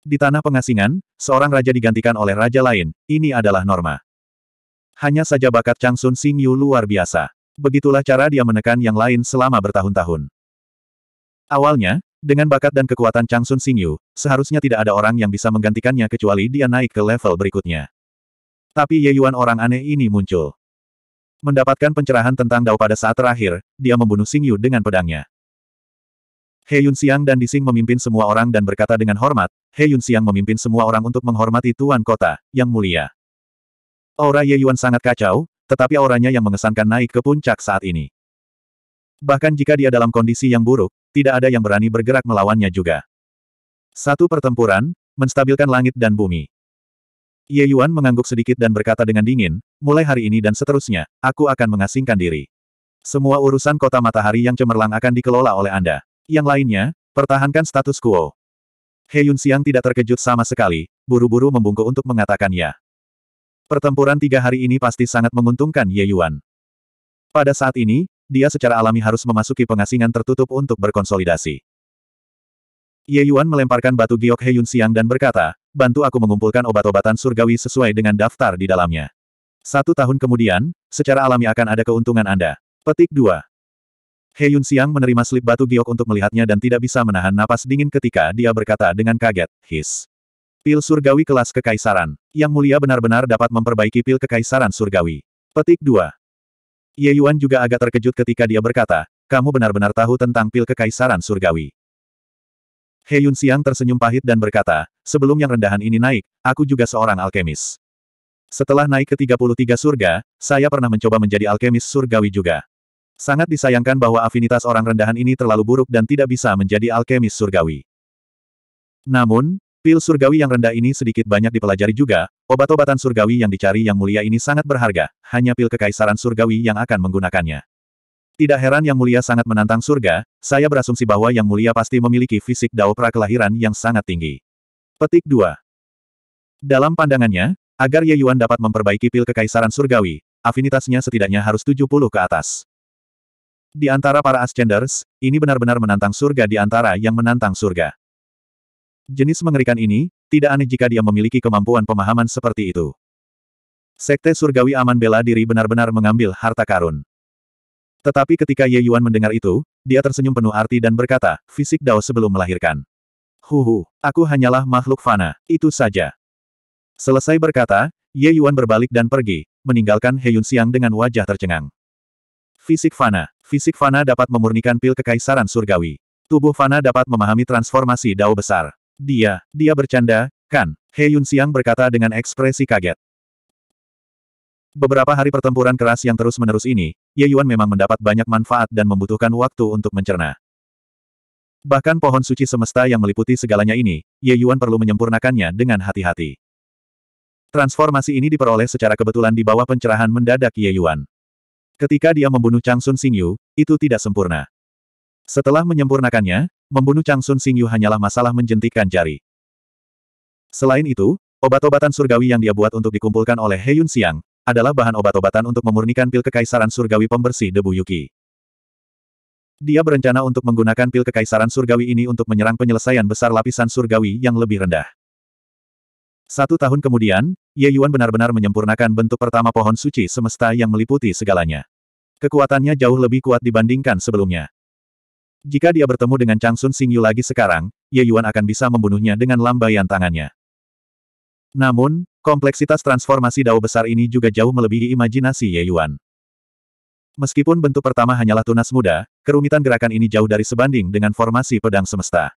Di tanah pengasingan, seorang raja digantikan oleh raja lain, ini adalah norma. Hanya saja bakat Chang Sun Xingyu luar biasa. Begitulah cara dia menekan yang lain selama bertahun-tahun. Awalnya, dengan bakat dan kekuatan Chang Sun Xingyu, seharusnya tidak ada orang yang bisa menggantikannya kecuali dia naik ke level berikutnya. Tapi Ye Yuan orang aneh ini muncul. Mendapatkan pencerahan tentang Dao pada saat terakhir, dia membunuh Xing Yu dengan pedangnya. He Yun Xiang dan Dising memimpin semua orang dan berkata dengan hormat, He Yun Xiang memimpin semua orang untuk menghormati Tuan Kota, yang mulia. Aura Ye Yuan sangat kacau, tetapi auranya yang mengesankan naik ke puncak saat ini. Bahkan jika dia dalam kondisi yang buruk, tidak ada yang berani bergerak melawannya juga. Satu pertempuran, menstabilkan langit dan bumi. Ye Yuan mengangguk sedikit dan berkata dengan dingin, mulai hari ini dan seterusnya, aku akan mengasingkan diri. Semua urusan kota matahari yang cemerlang akan dikelola oleh Anda. Yang lainnya, pertahankan status quo. He Yun Xiang tidak terkejut sama sekali, buru-buru membungkuk untuk mengatakan ya. Pertempuran tiga hari ini pasti sangat menguntungkan Ye Yuan. Pada saat ini, dia secara alami harus memasuki pengasingan tertutup untuk berkonsolidasi. Ye Yuan melemparkan batu giok He Yun Siang dan berkata, bantu aku mengumpulkan obat-obatan surgawi sesuai dengan daftar di dalamnya. Satu tahun kemudian, secara alami akan ada keuntungan Anda. Petik 2. He Yun Siang menerima slip batu giok untuk melihatnya dan tidak bisa menahan napas dingin ketika dia berkata dengan kaget, his. Pil surgawi kelas kekaisaran. Yang mulia benar-benar dapat memperbaiki pil kekaisaran surgawi. Petik 2. Ye Yuan juga agak terkejut ketika dia berkata, kamu benar-benar tahu tentang pil kekaisaran surgawi. He Yun Xiang tersenyum pahit dan berkata, sebelum yang rendahan ini naik, aku juga seorang alkemis. Setelah naik ke 33 surga, saya pernah mencoba menjadi alkemis surgawi juga. Sangat disayangkan bahwa afinitas orang rendahan ini terlalu buruk dan tidak bisa menjadi alkemis surgawi. Namun, pil surgawi yang rendah ini sedikit banyak dipelajari juga, obat-obatan surgawi yang dicari yang mulia ini sangat berharga, hanya pil kekaisaran surgawi yang akan menggunakannya. Tidak heran Yang Mulia sangat menantang surga, saya berasumsi bahwa Yang Mulia pasti memiliki fisik dao prakelahiran yang sangat tinggi. Petik 2. Dalam pandangannya, agar Ye Yuan dapat memperbaiki pil kekaisaran surgawi, afinitasnya setidaknya harus 70 ke atas. Di antara para Ascenders, ini benar-benar menantang surga di antara yang menantang surga. Jenis mengerikan ini, tidak aneh jika dia memiliki kemampuan pemahaman seperti itu. Sekte surgawi aman bela diri benar-benar mengambil harta karun. Tetapi ketika Ye Yuan mendengar itu, dia tersenyum penuh arti dan berkata, fisik Dao sebelum melahirkan. Huhu, aku hanyalah makhluk fana, itu saja. Selesai berkata, Ye Yuan berbalik dan pergi, meninggalkan He Yun Xiang dengan wajah tercengang. Fisik fana, fisik fana dapat memurnikan pil kekaisaran surgawi. Tubuh fana dapat memahami transformasi Dao besar. Dia, dia bercanda, kan? He Yun Xiang berkata dengan ekspresi kaget. Beberapa hari pertempuran keras yang terus-menerus ini, Ye Yuan memang mendapat banyak manfaat dan membutuhkan waktu untuk mencerna. Bahkan pohon suci semesta yang meliputi segalanya ini, Ye Yuan perlu menyempurnakannya dengan hati-hati. Transformasi ini diperoleh secara kebetulan di bawah pencerahan mendadak Ye Yuan. Ketika dia membunuh Chang Sun Xingyu, itu tidak sempurna. Setelah menyempurnakannya, membunuh Chang Sun Xingyu hanyalah masalah menjentikkan jari. Selain itu, Obat-obatan surgawi yang dia buat untuk dikumpulkan oleh He Yun Siang, adalah bahan obat-obatan untuk memurnikan pil kekaisaran surgawi pembersih debu Yuki. Dia berencana untuk menggunakan pil kekaisaran surgawi ini untuk menyerang penyelesaian besar lapisan surgawi yang lebih rendah. Satu tahun kemudian, Ye Yuan benar-benar menyempurnakan bentuk pertama pohon suci semesta yang meliputi segalanya. Kekuatannya jauh lebih kuat dibandingkan sebelumnya. Jika dia bertemu dengan Chang Changsun Xingyu lagi sekarang, Ye Yuan akan bisa membunuhnya dengan lambaian tangannya. Namun, kompleksitas transformasi dao besar ini juga jauh melebihi imajinasi Ye Yuan. Meskipun bentuk pertama hanyalah tunas muda, kerumitan gerakan ini jauh dari sebanding dengan formasi pedang semesta.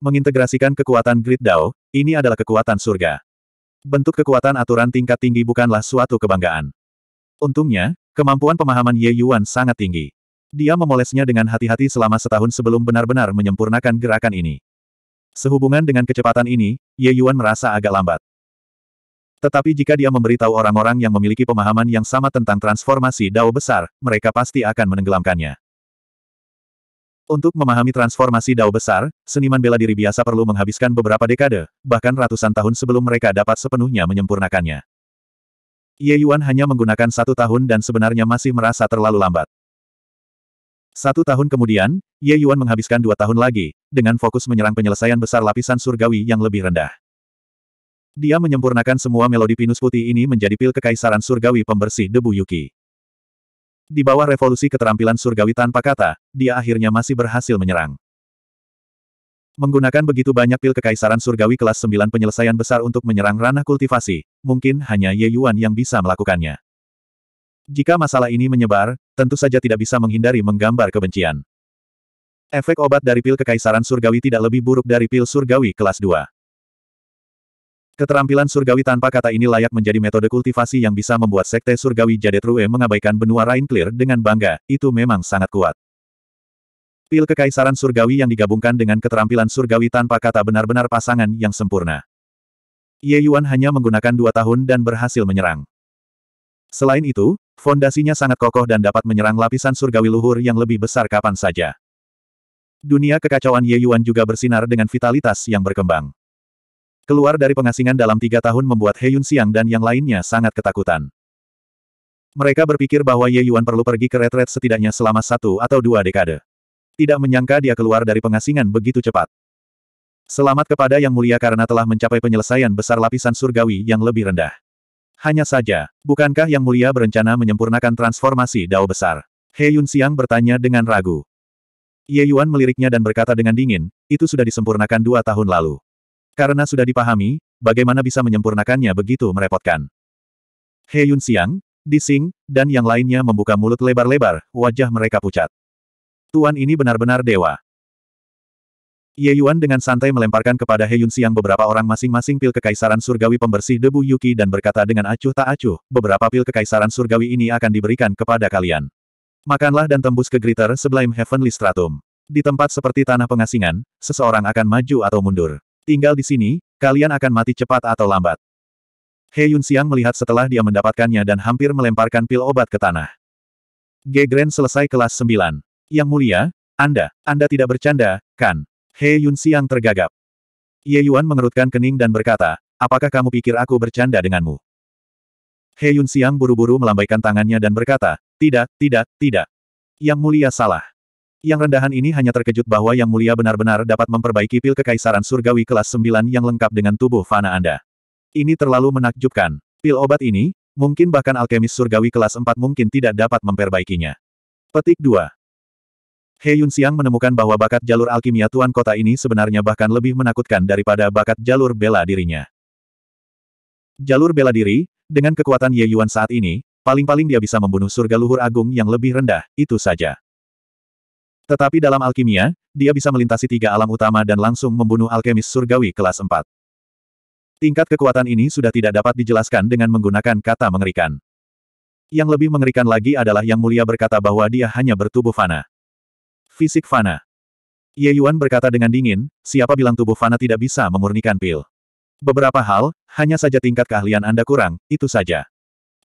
Mengintegrasikan kekuatan grid dao, ini adalah kekuatan surga. Bentuk kekuatan aturan tingkat tinggi bukanlah suatu kebanggaan. Untungnya, kemampuan pemahaman Ye Yuan sangat tinggi. Dia memolesnya dengan hati-hati selama setahun sebelum benar-benar menyempurnakan gerakan ini. Sehubungan dengan kecepatan ini, Ye Yuan merasa agak lambat. Tetapi jika dia memberitahu orang-orang yang memiliki pemahaman yang sama tentang transformasi dao besar, mereka pasti akan menenggelamkannya. Untuk memahami transformasi dao besar, seniman bela diri biasa perlu menghabiskan beberapa dekade, bahkan ratusan tahun sebelum mereka dapat sepenuhnya menyempurnakannya. Ye Yuan hanya menggunakan satu tahun dan sebenarnya masih merasa terlalu lambat. Satu tahun kemudian, Ye Yuan menghabiskan dua tahun lagi, dengan fokus menyerang penyelesaian besar lapisan surgawi yang lebih rendah. Dia menyempurnakan semua melodi pinus putih ini menjadi pil kekaisaran surgawi pembersih debu Yuki. Di bawah revolusi keterampilan surgawi tanpa kata, dia akhirnya masih berhasil menyerang. Menggunakan begitu banyak pil kekaisaran surgawi kelas 9 penyelesaian besar untuk menyerang ranah kultivasi, mungkin hanya Ye Yuan yang bisa melakukannya. Jika masalah ini menyebar, tentu saja tidak bisa menghindari menggambar kebencian. Efek obat dari pil kekaisaran surgawi tidak lebih buruk dari pil surgawi kelas 2. Keterampilan surgawi tanpa kata ini layak menjadi metode kultivasi yang bisa membuat sekte surgawi Jadetrue e mengabaikan benua Rainclear dengan bangga, itu memang sangat kuat. Pil kekaisaran surgawi yang digabungkan dengan keterampilan surgawi tanpa kata benar-benar pasangan yang sempurna. Ye Yuan hanya menggunakan dua tahun dan berhasil menyerang. Selain itu, Fondasinya sangat kokoh dan dapat menyerang lapisan surgawi luhur yang lebih besar kapan saja. Dunia kekacauan Ye Yuan juga bersinar dengan vitalitas yang berkembang. Keluar dari pengasingan dalam tiga tahun membuat He Yun Xiang dan yang lainnya sangat ketakutan. Mereka berpikir bahwa Ye Yuan perlu pergi ke retret setidaknya selama satu atau dua dekade. Tidak menyangka dia keluar dari pengasingan begitu cepat. Selamat kepada Yang Mulia karena telah mencapai penyelesaian besar lapisan surgawi yang lebih rendah. Hanya saja, bukankah Yang Mulia berencana menyempurnakan transformasi Dao besar? He Yun Xiang bertanya dengan ragu. Ye Yuan meliriknya dan berkata dengan dingin, itu sudah disempurnakan dua tahun lalu. Karena sudah dipahami, bagaimana bisa menyempurnakannya begitu merepotkan. He Yun Xiang, Sing, dan yang lainnya membuka mulut lebar-lebar, wajah mereka pucat. Tuan ini benar-benar dewa. Ye Yuan dengan santai melemparkan kepada He Yun Siang beberapa orang masing-masing pil kekaisaran surgawi pembersih debu Yuki dan berkata dengan acuh tak acuh, beberapa pil kekaisaran surgawi ini akan diberikan kepada kalian. Makanlah dan tembus ke Gritter Sublime Heavenly Stratum. Di tempat seperti tanah pengasingan, seseorang akan maju atau mundur. Tinggal di sini, kalian akan mati cepat atau lambat. He Yun Siang melihat setelah dia mendapatkannya dan hampir melemparkan pil obat ke tanah. Gegren selesai kelas 9. Yang mulia, Anda, Anda tidak bercanda, kan? He Yun Yunxiang tergagap. Ye Yuan mengerutkan kening dan berkata, apakah kamu pikir aku bercanda denganmu? He Yun Yunxiang buru-buru melambaikan tangannya dan berkata, tidak, tidak, tidak. Yang mulia salah. Yang rendahan ini hanya terkejut bahwa Yang Mulia benar-benar dapat memperbaiki pil kekaisaran surgawi kelas 9 yang lengkap dengan tubuh fana Anda. Ini terlalu menakjubkan. Pil obat ini, mungkin bahkan alkemis surgawi kelas 4 mungkin tidak dapat memperbaikinya. Petik 2. He Yun Xiang menemukan bahwa bakat jalur alkimia tuan kota ini sebenarnya bahkan lebih menakutkan daripada bakat jalur bela dirinya. Jalur bela diri, dengan kekuatan Ye Yuan saat ini, paling-paling dia bisa membunuh surga luhur agung yang lebih rendah, itu saja. Tetapi dalam alkimia, dia bisa melintasi tiga alam utama dan langsung membunuh alkemis surgawi kelas 4. Tingkat kekuatan ini sudah tidak dapat dijelaskan dengan menggunakan kata mengerikan. Yang lebih mengerikan lagi adalah Yang Mulia berkata bahwa dia hanya bertubuh fana. Fisik Fana. Ye Yuan berkata dengan dingin, siapa bilang tubuh Fana tidak bisa memurnikan pil? Beberapa hal, hanya saja tingkat keahlian Anda kurang, itu saja.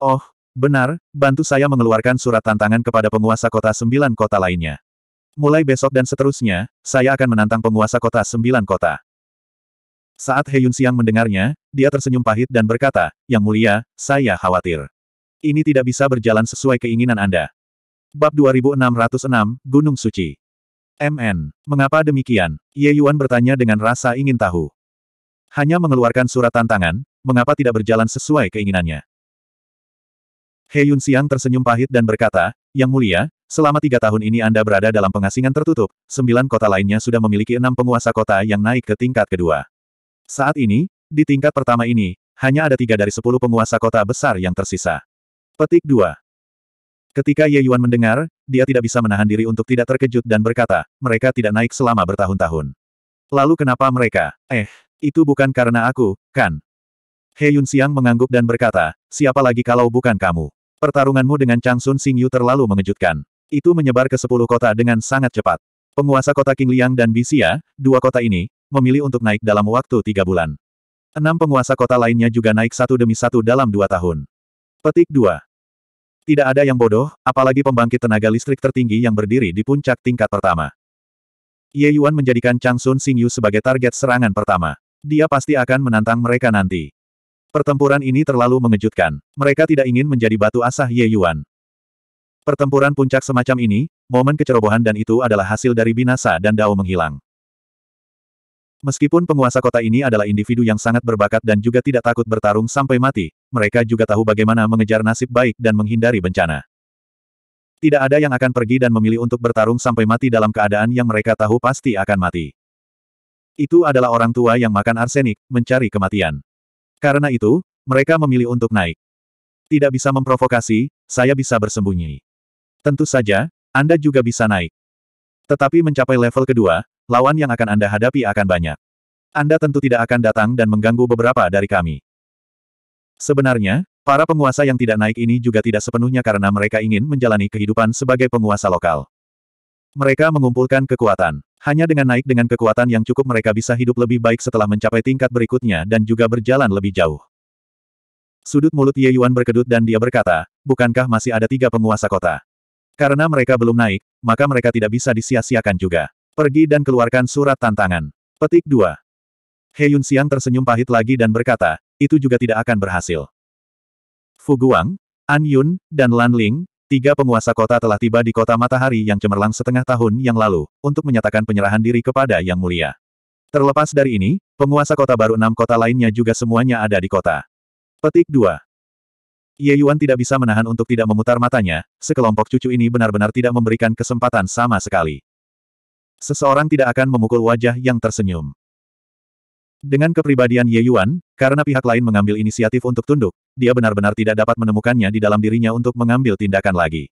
Oh, benar, bantu saya mengeluarkan surat tantangan kepada penguasa kota sembilan kota lainnya. Mulai besok dan seterusnya, saya akan menantang penguasa kota sembilan kota. Saat He Yun Siang mendengarnya, dia tersenyum pahit dan berkata, Yang mulia, saya khawatir. Ini tidak bisa berjalan sesuai keinginan Anda. Bab 2606, Gunung Suci MN, mengapa demikian? Ye Yuan bertanya dengan rasa ingin tahu. Hanya mengeluarkan surat tantangan, mengapa tidak berjalan sesuai keinginannya? He Yun Xiang tersenyum pahit dan berkata, Yang mulia, selama tiga tahun ini Anda berada dalam pengasingan tertutup, sembilan kota lainnya sudah memiliki enam penguasa kota yang naik ke tingkat kedua. Saat ini, di tingkat pertama ini, hanya ada tiga dari sepuluh penguasa kota besar yang tersisa. Petik 2. Ketika Ye Yuan mendengar, dia tidak bisa menahan diri untuk tidak terkejut dan berkata, mereka tidak naik selama bertahun-tahun. Lalu kenapa mereka? Eh, itu bukan karena aku, kan? He Yun Xiang mengangguk dan berkata, siapa lagi kalau bukan kamu? Pertarunganmu dengan Chang Sun Xing Yu terlalu mengejutkan. Itu menyebar ke sepuluh kota dengan sangat cepat. Penguasa kota Qingliang dan Bixia, dua kota ini, memilih untuk naik dalam waktu tiga bulan. Enam penguasa kota lainnya juga naik satu demi satu dalam dua tahun. Petik 2. Tidak ada yang bodoh, apalagi pembangkit tenaga listrik tertinggi yang berdiri di puncak tingkat pertama. Ye Yuan menjadikan Chang Sun Xingyu sebagai target serangan pertama. Dia pasti akan menantang mereka nanti. Pertempuran ini terlalu mengejutkan. Mereka tidak ingin menjadi batu asah Ye Yuan. Pertempuran puncak semacam ini, momen kecerobohan dan itu adalah hasil dari binasa dan dao menghilang. Meskipun penguasa kota ini adalah individu yang sangat berbakat dan juga tidak takut bertarung sampai mati, mereka juga tahu bagaimana mengejar nasib baik dan menghindari bencana. Tidak ada yang akan pergi dan memilih untuk bertarung sampai mati dalam keadaan yang mereka tahu pasti akan mati. Itu adalah orang tua yang makan arsenik, mencari kematian. Karena itu, mereka memilih untuk naik. Tidak bisa memprovokasi, saya bisa bersembunyi. Tentu saja, Anda juga bisa naik. Tetapi mencapai level kedua, lawan yang akan Anda hadapi akan banyak. Anda tentu tidak akan datang dan mengganggu beberapa dari kami. Sebenarnya, para penguasa yang tidak naik ini juga tidak sepenuhnya karena mereka ingin menjalani kehidupan sebagai penguasa lokal. Mereka mengumpulkan kekuatan. Hanya dengan naik dengan kekuatan yang cukup mereka bisa hidup lebih baik setelah mencapai tingkat berikutnya dan juga berjalan lebih jauh. Sudut mulut Ye Yuan berkedut dan dia berkata, bukankah masih ada tiga penguasa kota? Karena mereka belum naik, maka mereka tidak bisa disia-siakan juga. Pergi dan keluarkan surat tantangan. Petik 2. He Yun Xiang tersenyum pahit lagi dan berkata, itu juga tidak akan berhasil. Fu Guang, An Yun, dan Lan Ling, tiga penguasa kota telah tiba di kota matahari yang cemerlang setengah tahun yang lalu, untuk menyatakan penyerahan diri kepada Yang Mulia. Terlepas dari ini, penguasa kota baru enam kota lainnya juga semuanya ada di kota. Petik 2. Ye Yuan tidak bisa menahan untuk tidak memutar matanya, sekelompok cucu ini benar-benar tidak memberikan kesempatan sama sekali. Seseorang tidak akan memukul wajah yang tersenyum. Dengan kepribadian Ye Yuan, karena pihak lain mengambil inisiatif untuk tunduk, dia benar-benar tidak dapat menemukannya di dalam dirinya untuk mengambil tindakan lagi.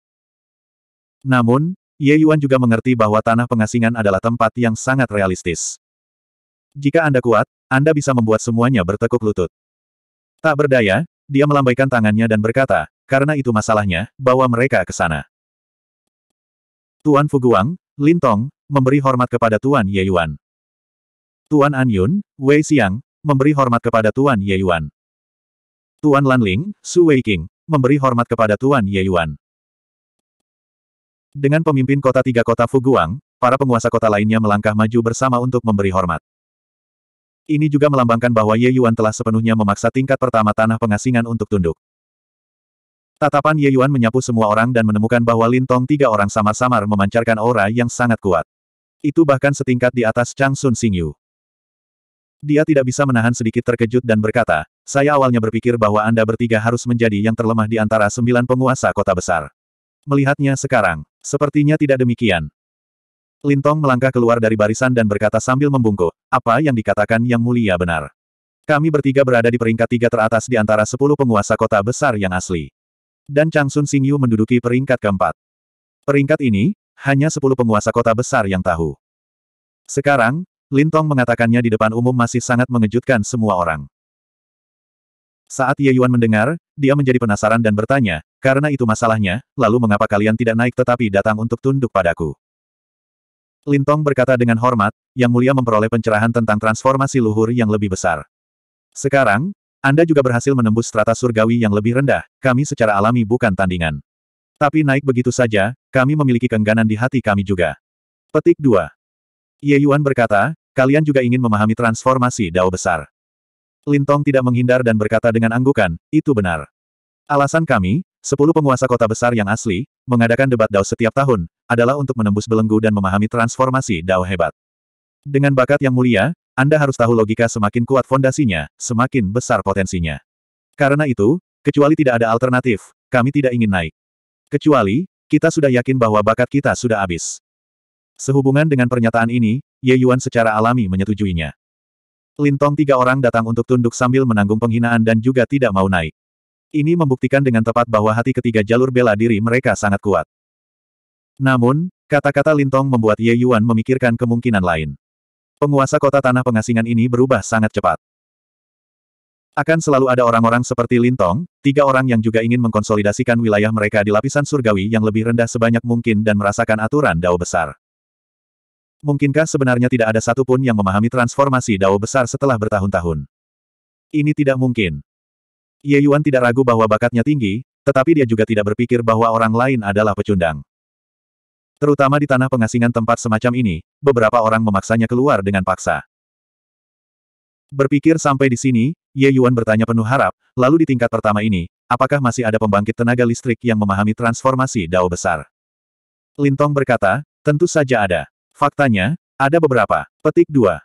Namun, Ye Yuan juga mengerti bahwa tanah pengasingan adalah tempat yang sangat realistis. Jika Anda kuat, Anda bisa membuat semuanya bertekuk lutut. Tak berdaya, dia melambaikan tangannya dan berkata, karena itu masalahnya, bawa mereka ke sana. Tuan Fuguang, Lintong, memberi hormat kepada Tuan Ye Yuan, Tuan An Yun Wei Xiang, memberi hormat kepada Tuan Ye Yuan, Tuan Lan Ling Su Wei King memberi hormat kepada Tuan Ye Yuan. Dengan pemimpin kota tiga kota Fuguang, para penguasa kota lainnya melangkah maju bersama untuk memberi hormat. Ini juga melambangkan bahwa Ye Yuan telah sepenuhnya memaksa tingkat pertama tanah pengasingan untuk tunduk. Tatapan Ye Yuan menyapu semua orang dan menemukan bahwa Lintong tiga orang samar-samar memancarkan aura yang sangat kuat. Itu bahkan setingkat di atas Chang Sun Xingyu. Dia tidak bisa menahan sedikit terkejut dan berkata, saya awalnya berpikir bahwa Anda bertiga harus menjadi yang terlemah di antara sembilan penguasa kota besar. Melihatnya sekarang, sepertinya tidak demikian. Lintong melangkah keluar dari barisan dan berkata sambil membungkuk, apa yang dikatakan yang mulia benar. Kami bertiga berada di peringkat tiga teratas di antara sepuluh penguasa kota besar yang asli. Dan Chang Sun Xingyu menduduki peringkat keempat. Peringkat ini, hanya sepuluh penguasa kota besar yang tahu. Sekarang, Lintong mengatakannya di depan umum masih sangat mengejutkan semua orang. Saat Ye Yuan mendengar, dia menjadi penasaran dan bertanya, karena itu masalahnya, lalu mengapa kalian tidak naik tetapi datang untuk tunduk padaku? Lintong berkata dengan hormat, yang mulia memperoleh pencerahan tentang transformasi luhur yang lebih besar. Sekarang, Anda juga berhasil menembus strata surgawi yang lebih rendah, kami secara alami bukan tandingan. Tapi naik begitu saja, kami memiliki kengganan di hati kami juga. Petik 2. Ye Yuan berkata, kalian juga ingin memahami transformasi dao besar. Lintong tidak menghindar dan berkata dengan anggukan, itu benar. Alasan kami, sepuluh penguasa kota besar yang asli, mengadakan debat dao setiap tahun, adalah untuk menembus belenggu dan memahami transformasi dao hebat. Dengan bakat yang mulia, Anda harus tahu logika semakin kuat fondasinya, semakin besar potensinya. Karena itu, kecuali tidak ada alternatif, kami tidak ingin naik. Kecuali, kita sudah yakin bahwa bakat kita sudah habis. Sehubungan dengan pernyataan ini, Ye Yuan secara alami menyetujuinya. Lintong tiga orang datang untuk tunduk sambil menanggung penghinaan dan juga tidak mau naik. Ini membuktikan dengan tepat bahwa hati ketiga jalur bela diri mereka sangat kuat. Namun, kata-kata Lintong membuat Ye Yuan memikirkan kemungkinan lain. Penguasa kota tanah pengasingan ini berubah sangat cepat. Akan selalu ada orang-orang seperti Lintong, tiga orang yang juga ingin mengkonsolidasikan wilayah mereka di lapisan surgawi yang lebih rendah sebanyak mungkin dan merasakan aturan dao besar. Mungkinkah sebenarnya tidak ada satupun yang memahami transformasi dao besar setelah bertahun-tahun? Ini tidak mungkin. Ye Yuan tidak ragu bahwa bakatnya tinggi, tetapi dia juga tidak berpikir bahwa orang lain adalah pecundang. Terutama di tanah pengasingan tempat semacam ini, beberapa orang memaksanya keluar dengan paksa. Berpikir sampai di sini, Ye Yuan bertanya penuh harap, lalu di tingkat pertama ini, apakah masih ada pembangkit tenaga listrik yang memahami transformasi dao besar? Lintong berkata, tentu saja ada. Faktanya, ada beberapa. Petik 2.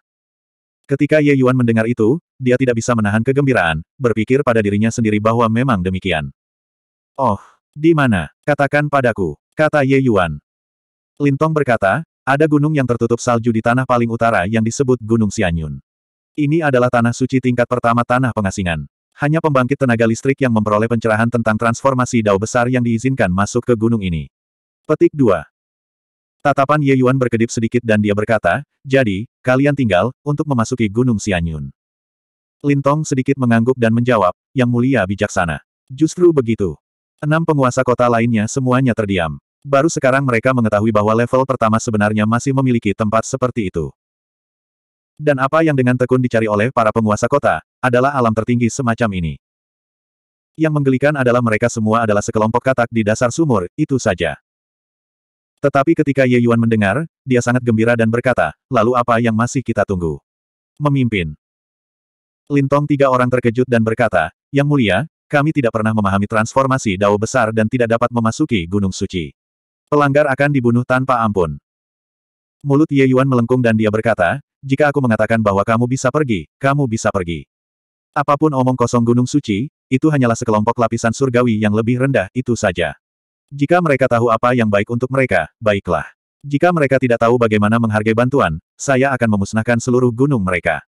Ketika Ye Yuan mendengar itu, dia tidak bisa menahan kegembiraan, berpikir pada dirinya sendiri bahwa memang demikian. Oh, di mana? Katakan padaku, kata Ye Yuan. Lintong berkata, ada gunung yang tertutup salju di tanah paling utara yang disebut Gunung Xianyun. Ini adalah tanah suci tingkat pertama tanah pengasingan. Hanya pembangkit tenaga listrik yang memperoleh pencerahan tentang transformasi dao besar yang diizinkan masuk ke gunung ini. Petik 2. Tatapan Ye Yuan berkedip sedikit dan dia berkata, jadi, kalian tinggal, untuk memasuki Gunung Sianyun. Lintong sedikit mengangguk dan menjawab, yang mulia bijaksana. Justru begitu. Enam penguasa kota lainnya semuanya terdiam. Baru sekarang mereka mengetahui bahwa level pertama sebenarnya masih memiliki tempat seperti itu. Dan apa yang dengan tekun dicari oleh para penguasa kota, adalah alam tertinggi semacam ini. Yang menggelikan adalah mereka semua adalah sekelompok katak di dasar sumur, itu saja. Tetapi ketika Ye Yuan mendengar, dia sangat gembira dan berkata, lalu apa yang masih kita tunggu? Memimpin. Lintong tiga orang terkejut dan berkata, Yang mulia, kami tidak pernah memahami transformasi dao besar dan tidak dapat memasuki gunung suci. Pelanggar akan dibunuh tanpa ampun. Mulut Ye Yuan melengkung dan dia berkata, jika aku mengatakan bahwa kamu bisa pergi, kamu bisa pergi. Apapun omong kosong Gunung Suci, itu hanyalah sekelompok lapisan surgawi yang lebih rendah, itu saja. Jika mereka tahu apa yang baik untuk mereka, baiklah. Jika mereka tidak tahu bagaimana menghargai bantuan, saya akan memusnahkan seluruh gunung mereka.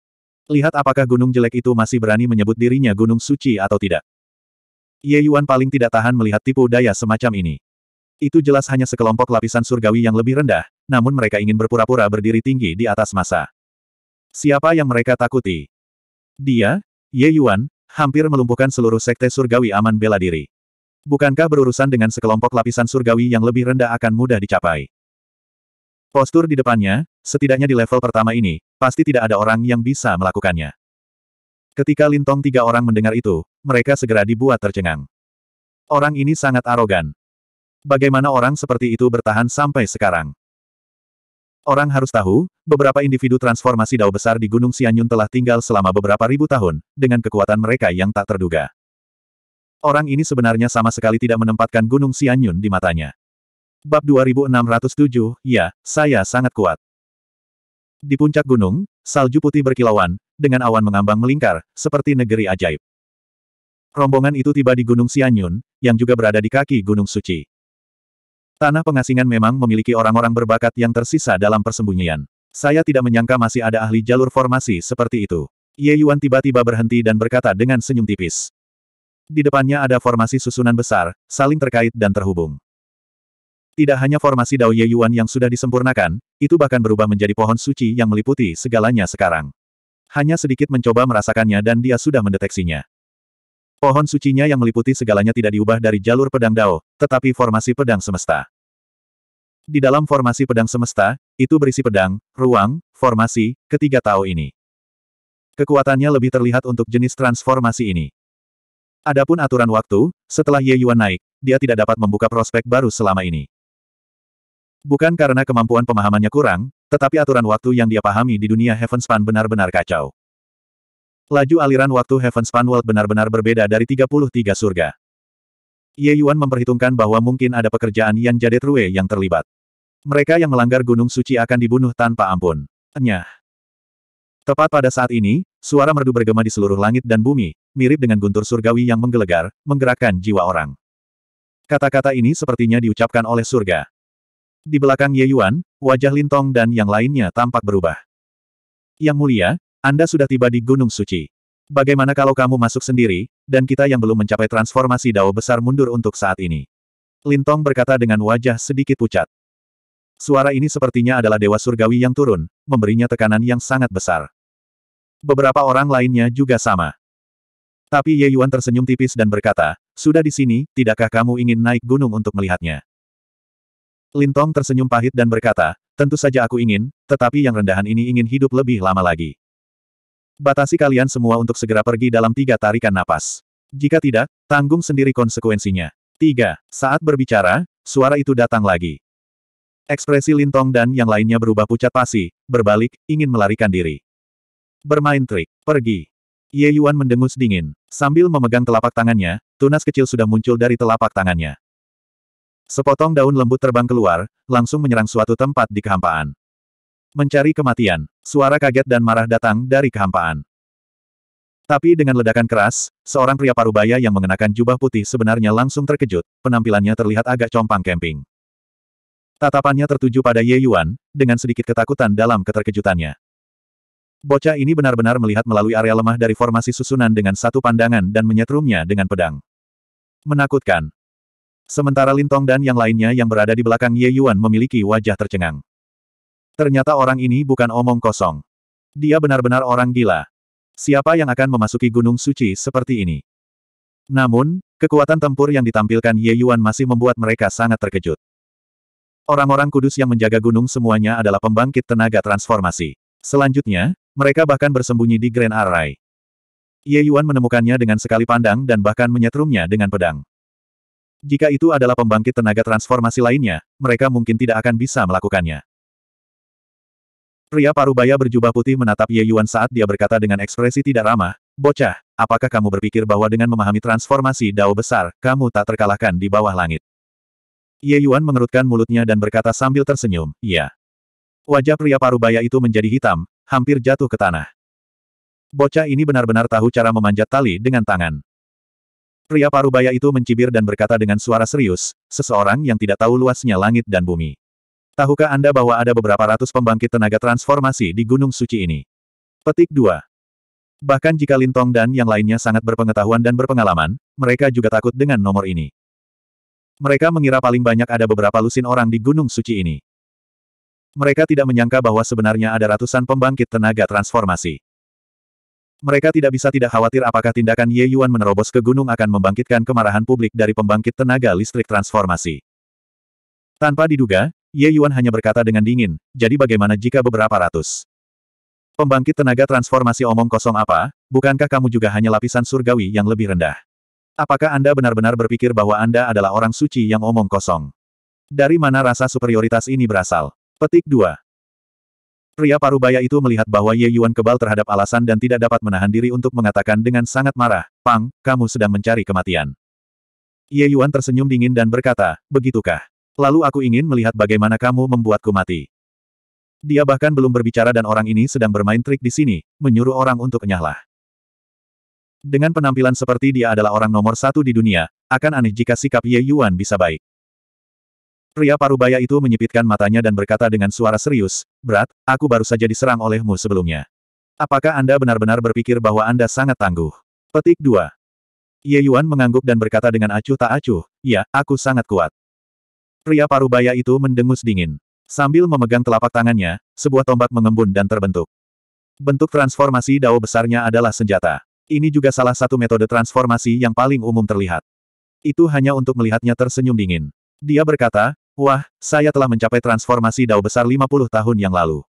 Lihat apakah gunung jelek itu masih berani menyebut dirinya gunung suci atau tidak. Ye Yuan paling tidak tahan melihat tipu daya semacam ini. Itu jelas hanya sekelompok lapisan surgawi yang lebih rendah, namun mereka ingin berpura-pura berdiri tinggi di atas masa. Siapa yang mereka takuti? Dia, Ye Yuan, hampir melumpuhkan seluruh sekte surgawi aman bela diri. Bukankah berurusan dengan sekelompok lapisan surgawi yang lebih rendah akan mudah dicapai? Postur di depannya, setidaknya di level pertama ini, pasti tidak ada orang yang bisa melakukannya. Ketika Lintong tiga orang mendengar itu, mereka segera dibuat tercengang. Orang ini sangat arogan. Bagaimana orang seperti itu bertahan sampai sekarang? Orang harus tahu, beberapa individu transformasi dao besar di Gunung Sianyun telah tinggal selama beberapa ribu tahun, dengan kekuatan mereka yang tak terduga. Orang ini sebenarnya sama sekali tidak menempatkan Gunung Sianyun di matanya. Bab 2607, ya, saya sangat kuat. Di puncak gunung, salju putih berkilauan, dengan awan mengambang melingkar, seperti negeri ajaib. Rombongan itu tiba di Gunung Sianyun, yang juga berada di kaki Gunung Suci. Tanah pengasingan memang memiliki orang-orang berbakat yang tersisa dalam persembunyian. Saya tidak menyangka masih ada ahli jalur formasi seperti itu. Ye Yuan tiba-tiba berhenti dan berkata dengan senyum tipis. Di depannya ada formasi susunan besar, saling terkait dan terhubung. Tidak hanya formasi Dao Ye Yuan yang sudah disempurnakan, itu bahkan berubah menjadi pohon suci yang meliputi segalanya sekarang. Hanya sedikit mencoba merasakannya dan dia sudah mendeteksinya. Pohon sucinya yang meliputi segalanya tidak diubah dari jalur pedang Dao, tetapi formasi pedang semesta. Di dalam formasi pedang semesta, itu berisi pedang, ruang, formasi, ketiga Tao ini. Kekuatannya lebih terlihat untuk jenis transformasi ini. Adapun aturan waktu, setelah Ye Yuan naik, dia tidak dapat membuka prospek baru selama ini. Bukan karena kemampuan pemahamannya kurang, tetapi aturan waktu yang dia pahami di dunia Heavenspan benar-benar kacau. Laju aliran waktu Heaven's World benar-benar berbeda dari 33 surga. Ye Yuan memperhitungkan bahwa mungkin ada pekerjaan Yan Jade True yang terlibat. Mereka yang melanggar Gunung Suci akan dibunuh tanpa ampun. Enyah. Tepat pada saat ini, suara merdu bergema di seluruh langit dan bumi, mirip dengan guntur surgawi yang menggelegar, menggerakkan jiwa orang. Kata-kata ini sepertinya diucapkan oleh surga. Di belakang Ye Yuan, wajah Lintong dan yang lainnya tampak berubah. Yang mulia, anda sudah tiba di Gunung Suci. Bagaimana kalau kamu masuk sendiri, dan kita yang belum mencapai transformasi Dao besar mundur untuk saat ini? Lintong berkata dengan wajah sedikit pucat. Suara ini sepertinya adalah dewa surgawi yang turun, memberinya tekanan yang sangat besar. Beberapa orang lainnya juga sama. Tapi Ye Yuan tersenyum tipis dan berkata, Sudah di sini, tidakkah kamu ingin naik gunung untuk melihatnya? Lintong tersenyum pahit dan berkata, Tentu saja aku ingin, tetapi yang rendahan ini ingin hidup lebih lama lagi. Batasi kalian semua untuk segera pergi dalam tiga tarikan napas. Jika tidak, tanggung sendiri konsekuensinya. Tiga, saat berbicara, suara itu datang lagi. Ekspresi Lintong dan yang lainnya berubah pucat pasi, berbalik, ingin melarikan diri. Bermain trik, pergi. Ye Yuan mendengus dingin. Sambil memegang telapak tangannya, tunas kecil sudah muncul dari telapak tangannya. Sepotong daun lembut terbang keluar, langsung menyerang suatu tempat di kehampaan. Mencari kematian. Suara kaget dan marah datang dari kehampaan. Tapi dengan ledakan keras, seorang pria parubaya yang mengenakan jubah putih sebenarnya langsung terkejut, penampilannya terlihat agak compang camping. Tatapannya tertuju pada Ye Yuan, dengan sedikit ketakutan dalam keterkejutannya. Bocah ini benar-benar melihat melalui area lemah dari formasi susunan dengan satu pandangan dan menyetrumnya dengan pedang. Menakutkan. Sementara Lintong dan yang lainnya yang berada di belakang Ye Yuan memiliki wajah tercengang. Ternyata orang ini bukan omong kosong. Dia benar-benar orang gila. Siapa yang akan memasuki gunung suci seperti ini? Namun, kekuatan tempur yang ditampilkan Ye Yuan masih membuat mereka sangat terkejut. Orang-orang kudus yang menjaga gunung semuanya adalah pembangkit tenaga transformasi. Selanjutnya, mereka bahkan bersembunyi di Grand Array. Ye Yuan menemukannya dengan sekali pandang dan bahkan menyetrumnya dengan pedang. Jika itu adalah pembangkit tenaga transformasi lainnya, mereka mungkin tidak akan bisa melakukannya. Pria parubaya berjubah putih menatap Ye Yuan saat dia berkata dengan ekspresi tidak ramah, Bocah, apakah kamu berpikir bahwa dengan memahami transformasi dao besar, kamu tak terkalahkan di bawah langit? Ye Yuan mengerutkan mulutnya dan berkata sambil tersenyum, Iya. Wajah pria parubaya itu menjadi hitam, hampir jatuh ke tanah. Bocah ini benar-benar tahu cara memanjat tali dengan tangan. Pria parubaya itu mencibir dan berkata dengan suara serius, seseorang yang tidak tahu luasnya langit dan bumi. Tahukah Anda bahwa ada beberapa ratus pembangkit tenaga transformasi di Gunung Suci ini? Petik 2. Bahkan jika Lintong dan yang lainnya sangat berpengetahuan dan berpengalaman, mereka juga takut dengan nomor ini. Mereka mengira paling banyak ada beberapa lusin orang di Gunung Suci ini. Mereka tidak menyangka bahwa sebenarnya ada ratusan pembangkit tenaga transformasi. Mereka tidak bisa tidak khawatir apakah tindakan Ye Yuan menerobos ke gunung akan membangkitkan kemarahan publik dari pembangkit tenaga listrik transformasi. Tanpa diduga, Ye Yuan hanya berkata dengan dingin, jadi bagaimana jika beberapa ratus? Pembangkit tenaga transformasi omong kosong apa, bukankah kamu juga hanya lapisan surgawi yang lebih rendah? Apakah Anda benar-benar berpikir bahwa Anda adalah orang suci yang omong kosong? Dari mana rasa superioritas ini berasal? Petik 2. Pria parubaya itu melihat bahwa Ye Yuan kebal terhadap alasan dan tidak dapat menahan diri untuk mengatakan dengan sangat marah, Pang, kamu sedang mencari kematian. Ye Yuan tersenyum dingin dan berkata, begitukah? Lalu aku ingin melihat bagaimana kamu membuatku mati. Dia bahkan belum berbicara dan orang ini sedang bermain trik di sini, menyuruh orang untuk nyahlah. Dengan penampilan seperti dia adalah orang nomor satu di dunia, akan aneh jika sikap Ye Yuan bisa baik. Pria parubaya itu menyipitkan matanya dan berkata dengan suara serius, Berat, aku baru saja diserang olehmu sebelumnya. Apakah Anda benar-benar berpikir bahwa Anda sangat tangguh? Petik 2. Ye Yuan mengangguk dan berkata dengan acuh tak acuh, ya, aku sangat kuat. Pria parubaya itu mendengus dingin. Sambil memegang telapak tangannya, sebuah tombak mengembun dan terbentuk. Bentuk transformasi dao besarnya adalah senjata. Ini juga salah satu metode transformasi yang paling umum terlihat. Itu hanya untuk melihatnya tersenyum dingin. Dia berkata, Wah, saya telah mencapai transformasi dao besar 50 tahun yang lalu.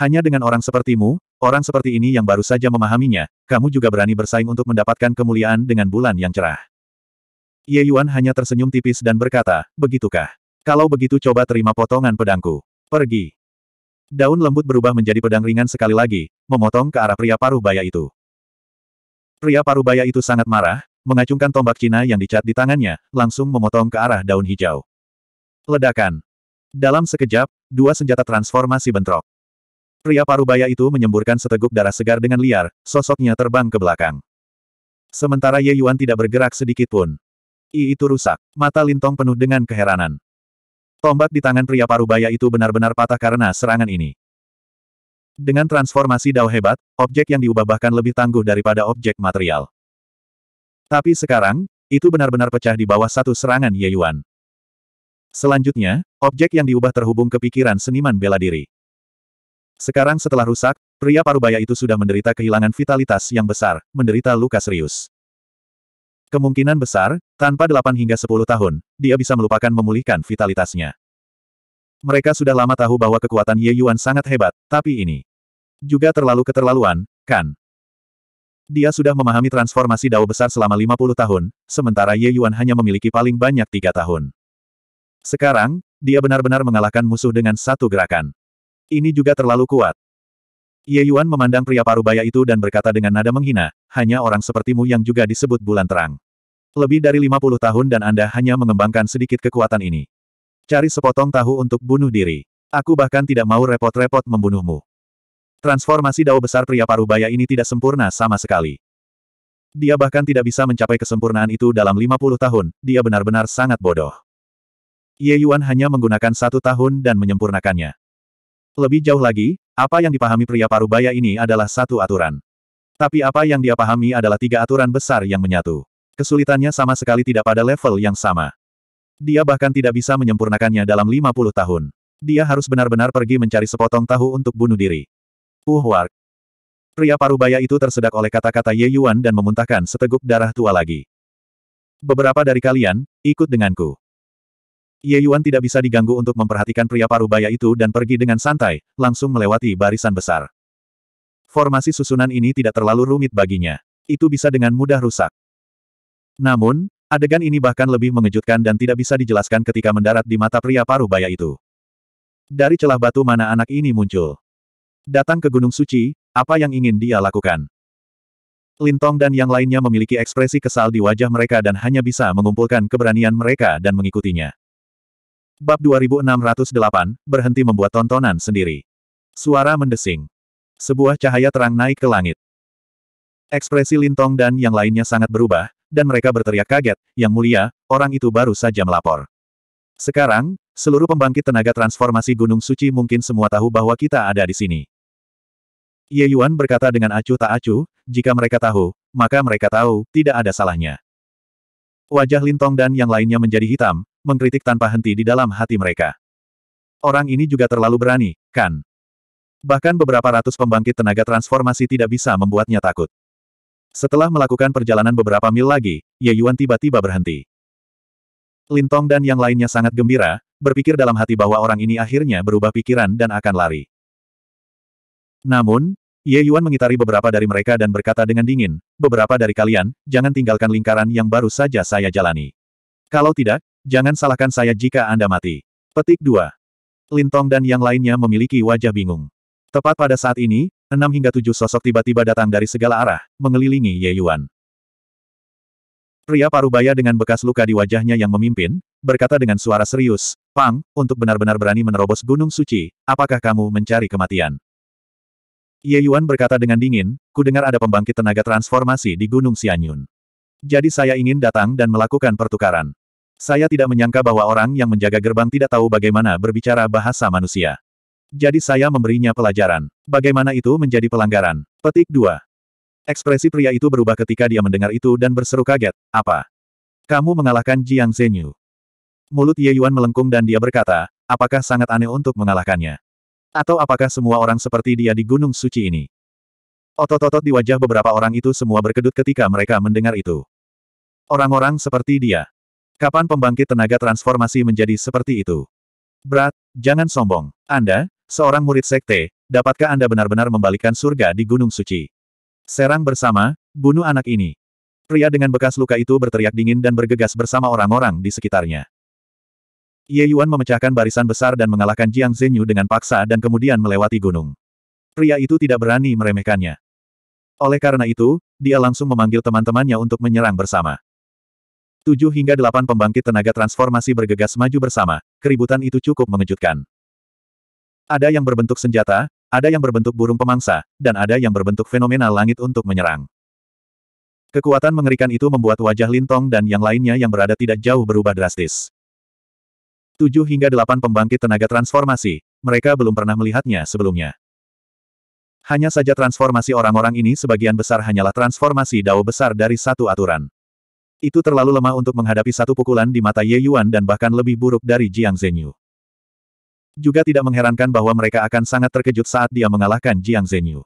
Hanya dengan orang sepertimu, orang seperti ini yang baru saja memahaminya, kamu juga berani bersaing untuk mendapatkan kemuliaan dengan bulan yang cerah. Ye Yuan hanya tersenyum tipis dan berkata, begitukah? Kalau begitu coba terima potongan pedangku. Pergi. Daun lembut berubah menjadi pedang ringan sekali lagi, memotong ke arah pria paruh baya itu. Pria paruh baya itu sangat marah, mengacungkan tombak Cina yang dicat di tangannya, langsung memotong ke arah daun hijau. Ledakan. Dalam sekejap, dua senjata transformasi bentrok. Pria paruh baya itu menyemburkan seteguk darah segar dengan liar, sosoknya terbang ke belakang. Sementara Ye Yuan tidak bergerak sedikit pun. I itu rusak. Mata Lintong penuh dengan keheranan. Tombak di tangan pria parubaya itu benar-benar patah karena serangan ini. Dengan transformasi dao hebat, objek yang diubah bahkan lebih tangguh daripada objek material. Tapi sekarang, itu benar-benar pecah di bawah satu serangan Ye Yuan. Selanjutnya, objek yang diubah terhubung ke pikiran seniman bela diri. Sekarang setelah rusak, pria parubaya itu sudah menderita kehilangan vitalitas yang besar, menderita luka serius. Kemungkinan besar, tanpa 8 hingga 10 tahun, dia bisa melupakan memulihkan vitalitasnya. Mereka sudah lama tahu bahwa kekuatan Ye Yuan sangat hebat, tapi ini juga terlalu keterlaluan, kan? Dia sudah memahami transformasi dao besar selama 50 tahun, sementara Ye Yuan hanya memiliki paling banyak tiga tahun. Sekarang, dia benar-benar mengalahkan musuh dengan satu gerakan. Ini juga terlalu kuat. Ye Yuan memandang pria parubaya itu dan berkata dengan nada menghina, hanya orang sepertimu yang juga disebut bulan terang. Lebih dari 50 tahun dan Anda hanya mengembangkan sedikit kekuatan ini. Cari sepotong tahu untuk bunuh diri. Aku bahkan tidak mau repot-repot membunuhmu. Transformasi dao besar pria parubaya ini tidak sempurna sama sekali. Dia bahkan tidak bisa mencapai kesempurnaan itu dalam 50 tahun, dia benar-benar sangat bodoh. Ye Yuan hanya menggunakan satu tahun dan menyempurnakannya. Lebih jauh lagi, apa yang dipahami pria parubaya ini adalah satu aturan. Tapi apa yang dia pahami adalah tiga aturan besar yang menyatu. Kesulitannya sama sekali tidak pada level yang sama. Dia bahkan tidak bisa menyempurnakannya dalam 50 tahun. Dia harus benar-benar pergi mencari sepotong tahu untuk bunuh diri. Uh, war. Pria parubaya itu tersedak oleh kata-kata Ye Yuan dan memuntahkan seteguk darah tua lagi. Beberapa dari kalian, ikut denganku. Ye Yuan tidak bisa diganggu untuk memperhatikan pria parubaya itu dan pergi dengan santai, langsung melewati barisan besar. Formasi susunan ini tidak terlalu rumit baginya. Itu bisa dengan mudah rusak. Namun, adegan ini bahkan lebih mengejutkan dan tidak bisa dijelaskan ketika mendarat di mata pria parubaya itu. Dari celah batu mana anak ini muncul? Datang ke Gunung Suci, apa yang ingin dia lakukan? Lintong dan yang lainnya memiliki ekspresi kesal di wajah mereka dan hanya bisa mengumpulkan keberanian mereka dan mengikutinya. Bab 2608, berhenti membuat tontonan sendiri. Suara mendesing. Sebuah cahaya terang naik ke langit. Ekspresi Lintong dan yang lainnya sangat berubah, dan mereka berteriak kaget, yang mulia, orang itu baru saja melapor. Sekarang, seluruh pembangkit tenaga transformasi Gunung Suci mungkin semua tahu bahwa kita ada di sini. Ye Yuan berkata dengan acuh tak acuh, jika mereka tahu, maka mereka tahu, tidak ada salahnya. Wajah Lintong dan yang lainnya menjadi hitam, mengkritik tanpa henti di dalam hati mereka. Orang ini juga terlalu berani, kan? Bahkan beberapa ratus pembangkit tenaga transformasi tidak bisa membuatnya takut. Setelah melakukan perjalanan beberapa mil lagi, Ye Yuan tiba-tiba berhenti. Lintong dan yang lainnya sangat gembira, berpikir dalam hati bahwa orang ini akhirnya berubah pikiran dan akan lari. Namun, Ye Yuan mengitari beberapa dari mereka dan berkata dengan dingin, beberapa dari kalian, jangan tinggalkan lingkaran yang baru saja saya jalani. Kalau tidak, Jangan salahkan saya jika Anda mati. Petik 2. Lintong dan yang lainnya memiliki wajah bingung. Tepat pada saat ini, enam hingga tujuh sosok tiba-tiba datang dari segala arah, mengelilingi Ye Yuan. Pria parubaya dengan bekas luka di wajahnya yang memimpin, berkata dengan suara serius, Pang, untuk benar-benar berani menerobos gunung suci, apakah kamu mencari kematian? Ye Yuan berkata dengan dingin, ku dengar ada pembangkit tenaga transformasi di gunung Xianyun. Jadi saya ingin datang dan melakukan pertukaran. Saya tidak menyangka bahwa orang yang menjaga gerbang tidak tahu bagaimana berbicara bahasa manusia. Jadi saya memberinya pelajaran. Bagaimana itu menjadi pelanggaran? Petik 2. Ekspresi pria itu berubah ketika dia mendengar itu dan berseru kaget. Apa? Kamu mengalahkan Jiang Zhenyu. Mulut Ye Yuan melengkung dan dia berkata, apakah sangat aneh untuk mengalahkannya? Atau apakah semua orang seperti dia di Gunung Suci ini? Otot-otot di wajah beberapa orang itu semua berkedut ketika mereka mendengar itu. Orang-orang seperti dia, Kapan pembangkit tenaga transformasi menjadi seperti itu? Berat, jangan sombong. Anda, seorang murid sekte, dapatkah Anda benar-benar membalikan surga di Gunung Suci? Serang bersama, bunuh anak ini. Pria dengan bekas luka itu berteriak dingin dan bergegas bersama orang-orang di sekitarnya. Ye Yuan memecahkan barisan besar dan mengalahkan Jiang Zhenyu dengan paksa dan kemudian melewati gunung. Pria itu tidak berani meremehkannya. Oleh karena itu, dia langsung memanggil teman-temannya untuk menyerang bersama. Tujuh hingga delapan pembangkit tenaga transformasi bergegas maju bersama, keributan itu cukup mengejutkan. Ada yang berbentuk senjata, ada yang berbentuk burung pemangsa, dan ada yang berbentuk fenomena langit untuk menyerang. Kekuatan mengerikan itu membuat wajah Lintong dan yang lainnya yang berada tidak jauh berubah drastis. Tujuh hingga delapan pembangkit tenaga transformasi, mereka belum pernah melihatnya sebelumnya. Hanya saja transformasi orang-orang ini sebagian besar hanyalah transformasi dao besar dari satu aturan. Itu terlalu lemah untuk menghadapi satu pukulan di mata Ye Yuan dan bahkan lebih buruk dari Jiang Zhenyu. Juga tidak mengherankan bahwa mereka akan sangat terkejut saat dia mengalahkan Jiang Zhenyu.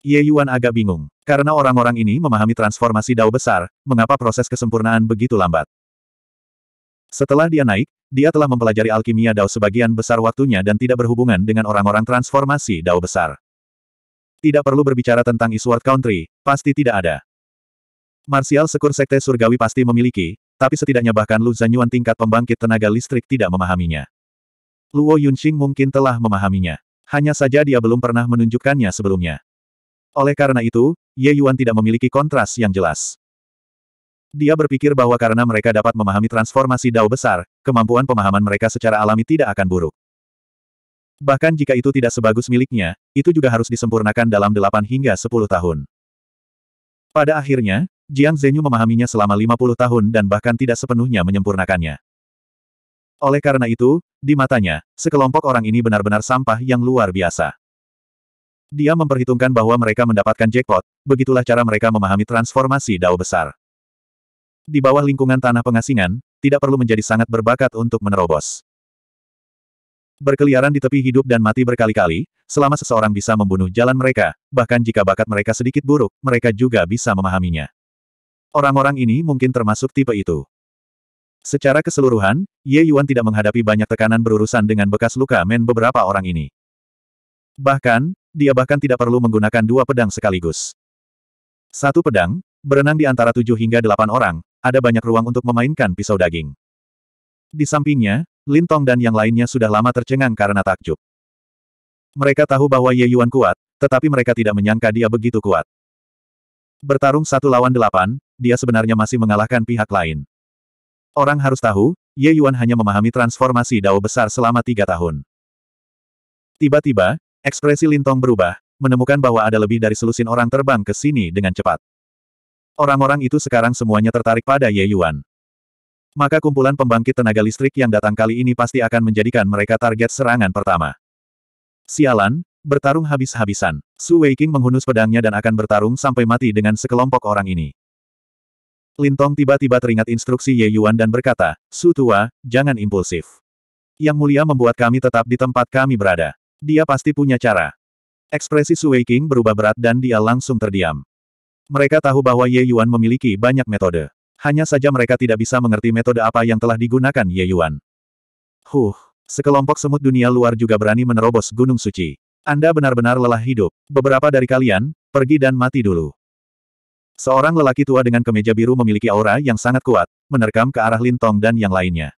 Ye Yuan agak bingung. Karena orang-orang ini memahami transformasi dao besar, mengapa proses kesempurnaan begitu lambat. Setelah dia naik, dia telah mempelajari alkimia dao sebagian besar waktunya dan tidak berhubungan dengan orang-orang transformasi dao besar. Tidak perlu berbicara tentang Eastward Country, pasti tidak ada. Marsial sekur sekte surgawi pasti memiliki, tapi setidaknya bahkan Lu Zanyuan tingkat pembangkit tenaga listrik tidak memahaminya. Luo Yunxing mungkin telah memahaminya. Hanya saja dia belum pernah menunjukkannya sebelumnya. Oleh karena itu, Ye Yuan tidak memiliki kontras yang jelas. Dia berpikir bahwa karena mereka dapat memahami transformasi dao besar, kemampuan pemahaman mereka secara alami tidak akan buruk. Bahkan jika itu tidak sebagus miliknya, itu juga harus disempurnakan dalam 8 hingga 10 tahun. Pada akhirnya, Jiang Zhenyu memahaminya selama 50 tahun dan bahkan tidak sepenuhnya menyempurnakannya. Oleh karena itu, di matanya, sekelompok orang ini benar-benar sampah yang luar biasa. Dia memperhitungkan bahwa mereka mendapatkan jackpot, begitulah cara mereka memahami transformasi dao besar. Di bawah lingkungan tanah pengasingan, tidak perlu menjadi sangat berbakat untuk menerobos. Berkeliaran di tepi hidup dan mati berkali-kali, selama seseorang bisa membunuh jalan mereka, bahkan jika bakat mereka sedikit buruk, mereka juga bisa memahaminya. Orang-orang ini mungkin termasuk tipe itu. Secara keseluruhan, Ye Yuan tidak menghadapi banyak tekanan berurusan dengan bekas luka men beberapa orang ini. Bahkan, dia bahkan tidak perlu menggunakan dua pedang sekaligus. Satu pedang, berenang di antara tujuh hingga delapan orang, ada banyak ruang untuk memainkan pisau daging. Di sampingnya, Lin Tong dan yang lainnya sudah lama tercengang karena takjub. Mereka tahu bahwa Ye Yuan kuat, tetapi mereka tidak menyangka dia begitu kuat. Bertarung satu lawan delapan, dia sebenarnya masih mengalahkan pihak lain. Orang harus tahu, Ye Yuan hanya memahami transformasi Dao besar selama tiga tahun. Tiba-tiba, ekspresi Lintong berubah, menemukan bahwa ada lebih dari selusin orang terbang ke sini dengan cepat. Orang-orang itu sekarang semuanya tertarik pada Ye Yuan. Maka kumpulan pembangkit tenaga listrik yang datang kali ini pasti akan menjadikan mereka target serangan pertama. Sialan, Bertarung habis-habisan. Su Weiqing menghunus pedangnya dan akan bertarung sampai mati dengan sekelompok orang ini. Lintong tiba-tiba teringat instruksi Ye Yuan dan berkata, Su Tua, jangan impulsif. Yang mulia membuat kami tetap di tempat kami berada. Dia pasti punya cara. Ekspresi Su Weiqing berubah berat dan dia langsung terdiam. Mereka tahu bahwa Ye Yuan memiliki banyak metode. Hanya saja mereka tidak bisa mengerti metode apa yang telah digunakan Ye Yuan. Huh, sekelompok semut dunia luar juga berani menerobos gunung suci. Anda benar-benar lelah hidup. Beberapa dari kalian, pergi dan mati dulu. Seorang lelaki tua dengan kemeja biru memiliki aura yang sangat kuat, menerkam ke arah Lintong dan yang lainnya.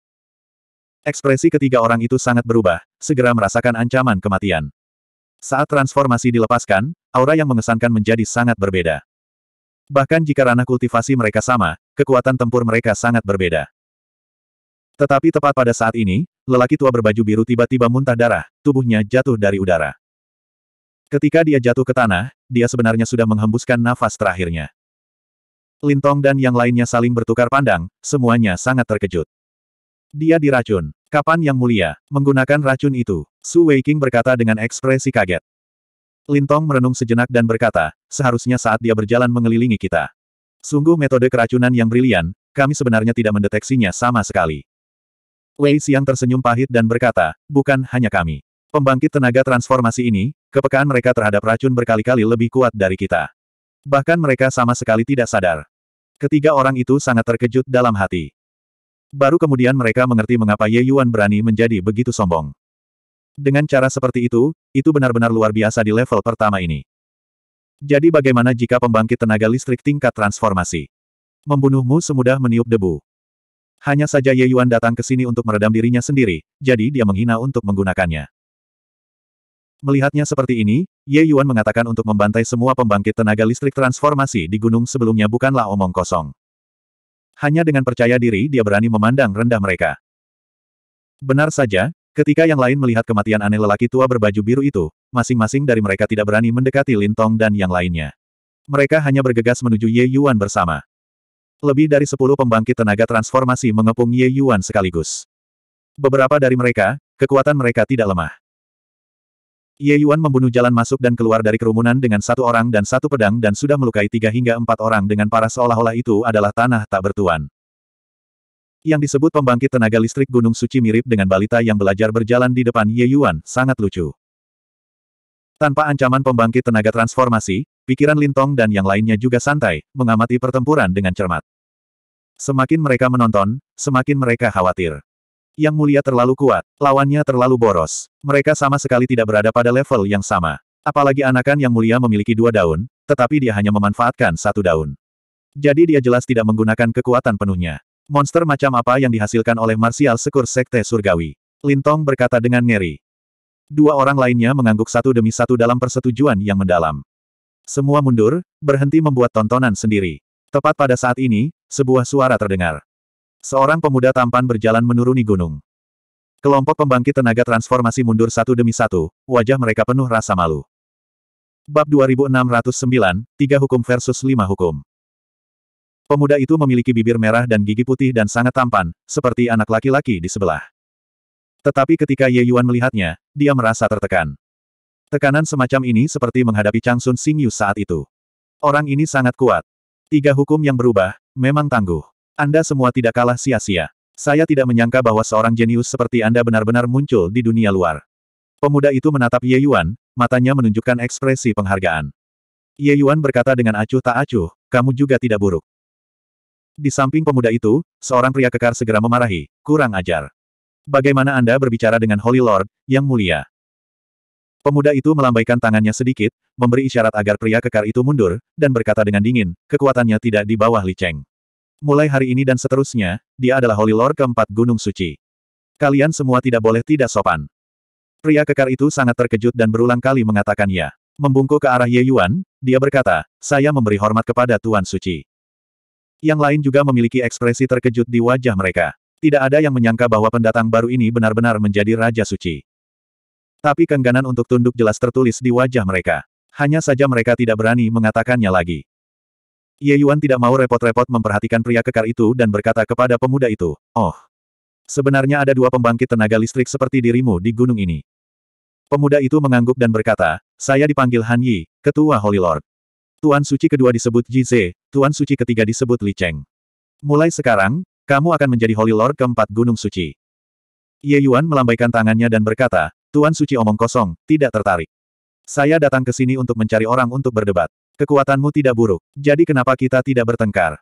Ekspresi ketiga orang itu sangat berubah, segera merasakan ancaman kematian. Saat transformasi dilepaskan, aura yang mengesankan menjadi sangat berbeda. Bahkan jika ranah kultivasi mereka sama, kekuatan tempur mereka sangat berbeda. Tetapi tepat pada saat ini, lelaki tua berbaju biru tiba-tiba muntah darah, tubuhnya jatuh dari udara. Ketika dia jatuh ke tanah, dia sebenarnya sudah menghembuskan nafas terakhirnya. Lintong dan yang lainnya saling bertukar pandang, semuanya sangat terkejut. Dia diracun. Kapan yang mulia, menggunakan racun itu? Su Weiqing berkata dengan ekspresi kaget. Lintong merenung sejenak dan berkata, seharusnya saat dia berjalan mengelilingi kita. Sungguh metode keracunan yang brilian, kami sebenarnya tidak mendeteksinya sama sekali. Wei siang tersenyum pahit dan berkata, bukan hanya kami. Pembangkit tenaga transformasi ini, kepekaan mereka terhadap racun berkali-kali lebih kuat dari kita. Bahkan mereka sama sekali tidak sadar. Ketiga orang itu sangat terkejut dalam hati. Baru kemudian mereka mengerti mengapa Ye Yuan berani menjadi begitu sombong. Dengan cara seperti itu, itu benar-benar luar biasa di level pertama ini. Jadi bagaimana jika pembangkit tenaga listrik tingkat transformasi? Membunuhmu semudah meniup debu. Hanya saja Ye Yuan datang ke sini untuk meredam dirinya sendiri, jadi dia menghina untuk menggunakannya. Melihatnya seperti ini, Ye Yuan mengatakan untuk membantai semua pembangkit tenaga listrik transformasi di gunung sebelumnya bukanlah omong kosong. Hanya dengan percaya diri dia berani memandang rendah mereka. Benar saja, ketika yang lain melihat kematian aneh lelaki tua berbaju biru itu, masing-masing dari mereka tidak berani mendekati Lintong dan yang lainnya. Mereka hanya bergegas menuju Ye Yuan bersama. Lebih dari sepuluh pembangkit tenaga transformasi mengepung Ye Yuan sekaligus. Beberapa dari mereka, kekuatan mereka tidak lemah. Ye Yuan membunuh jalan masuk dan keluar dari kerumunan dengan satu orang dan satu pedang dan sudah melukai tiga hingga empat orang dengan parah seolah-olah itu adalah tanah tak bertuan. Yang disebut pembangkit tenaga listrik Gunung Suci mirip dengan balita yang belajar berjalan di depan Ye Yuan, sangat lucu. Tanpa ancaman pembangkit tenaga transformasi, pikiran Lintong dan yang lainnya juga santai, mengamati pertempuran dengan cermat. Semakin mereka menonton, semakin mereka khawatir. Yang mulia terlalu kuat, lawannya terlalu boros. Mereka sama sekali tidak berada pada level yang sama. Apalagi anakan yang mulia memiliki dua daun, tetapi dia hanya memanfaatkan satu daun. Jadi dia jelas tidak menggunakan kekuatan penuhnya. Monster macam apa yang dihasilkan oleh Marsial Sekur Sekte Surgawi? Lintong berkata dengan ngeri. Dua orang lainnya mengangguk satu demi satu dalam persetujuan yang mendalam. Semua mundur, berhenti membuat tontonan sendiri. Tepat pada saat ini, sebuah suara terdengar. Seorang pemuda tampan berjalan menuruni gunung. Kelompok pembangkit tenaga transformasi mundur satu demi satu, wajah mereka penuh rasa malu. Bab 2609, tiga hukum versus lima hukum. Pemuda itu memiliki bibir merah dan gigi putih dan sangat tampan, seperti anak laki-laki di sebelah. Tetapi ketika Ye Yuan melihatnya, dia merasa tertekan. Tekanan semacam ini seperti menghadapi Chang Sun Xing Yu saat itu. Orang ini sangat kuat. Tiga hukum yang berubah, memang tangguh. Anda semua tidak kalah sia-sia. Saya tidak menyangka bahwa seorang jenius seperti Anda benar-benar muncul di dunia luar. Pemuda itu menatap Ye Yuan, matanya menunjukkan ekspresi penghargaan. Ye Yuan berkata dengan acuh tak acuh, kamu juga tidak buruk. Di samping pemuda itu, seorang pria kekar segera memarahi, kurang ajar. Bagaimana Anda berbicara dengan Holy Lord, yang mulia? Pemuda itu melambaikan tangannya sedikit, memberi isyarat agar pria kekar itu mundur, dan berkata dengan dingin, kekuatannya tidak di bawah Li Cheng mulai hari ini dan seterusnya, dia adalah Holy Lord keempat Gunung Suci. Kalian semua tidak boleh tidak sopan. Pria kekar itu sangat terkejut dan berulang kali mengatakan ya. Membungkuk ke arah Ye Yuan, dia berkata, saya memberi hormat kepada Tuan Suci. Yang lain juga memiliki ekspresi terkejut di wajah mereka. Tidak ada yang menyangka bahwa pendatang baru ini benar-benar menjadi Raja Suci. Tapi kengganan untuk tunduk jelas tertulis di wajah mereka. Hanya saja mereka tidak berani mengatakannya lagi. Ye Yuan tidak mau repot-repot memperhatikan pria kekar itu dan berkata kepada pemuda itu, Oh, sebenarnya ada dua pembangkit tenaga listrik seperti dirimu di gunung ini. Pemuda itu mengangguk dan berkata, saya dipanggil Han Yi, ketua Holy Lord. Tuan Suci kedua disebut Jize, Tuan Suci ketiga disebut Li Cheng. Mulai sekarang, kamu akan menjadi Holy Lord keempat Gunung Suci. Ye Yuan melambaikan tangannya dan berkata, Tuan Suci omong kosong, tidak tertarik. Saya datang ke sini untuk mencari orang untuk berdebat. Kekuatanmu tidak buruk, jadi kenapa kita tidak bertengkar?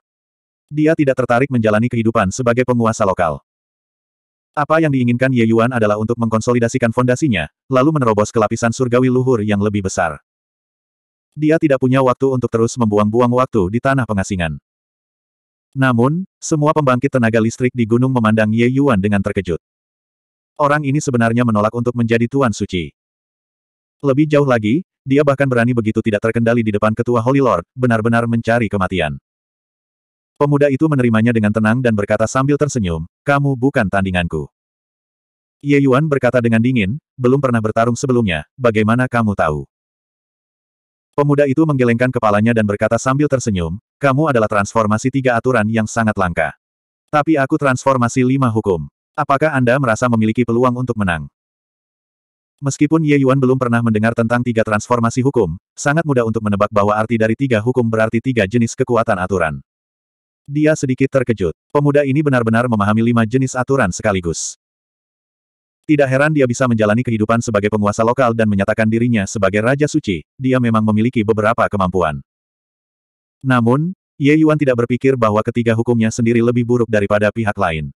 Dia tidak tertarik menjalani kehidupan sebagai penguasa lokal. Apa yang diinginkan Ye Yuan adalah untuk mengkonsolidasikan fondasinya, lalu menerobos ke lapisan surgawi luhur yang lebih besar. Dia tidak punya waktu untuk terus membuang-buang waktu di tanah pengasingan. Namun, semua pembangkit tenaga listrik di gunung memandang Ye Yuan dengan terkejut. Orang ini sebenarnya menolak untuk menjadi Tuan Suci. Lebih jauh lagi, dia bahkan berani begitu tidak terkendali di depan ketua Holy Lord, benar-benar mencari kematian. Pemuda itu menerimanya dengan tenang dan berkata sambil tersenyum, kamu bukan tandinganku. Ye Yuan berkata dengan dingin, belum pernah bertarung sebelumnya, bagaimana kamu tahu? Pemuda itu menggelengkan kepalanya dan berkata sambil tersenyum, kamu adalah transformasi tiga aturan yang sangat langka. Tapi aku transformasi lima hukum. Apakah Anda merasa memiliki peluang untuk menang? Meskipun Ye Yuan belum pernah mendengar tentang tiga transformasi hukum, sangat mudah untuk menebak bahwa arti dari tiga hukum berarti tiga jenis kekuatan aturan. Dia sedikit terkejut. Pemuda ini benar-benar memahami lima jenis aturan sekaligus. Tidak heran dia bisa menjalani kehidupan sebagai penguasa lokal dan menyatakan dirinya sebagai Raja Suci, dia memang memiliki beberapa kemampuan. Namun, Ye Yuan tidak berpikir bahwa ketiga hukumnya sendiri lebih buruk daripada pihak lain.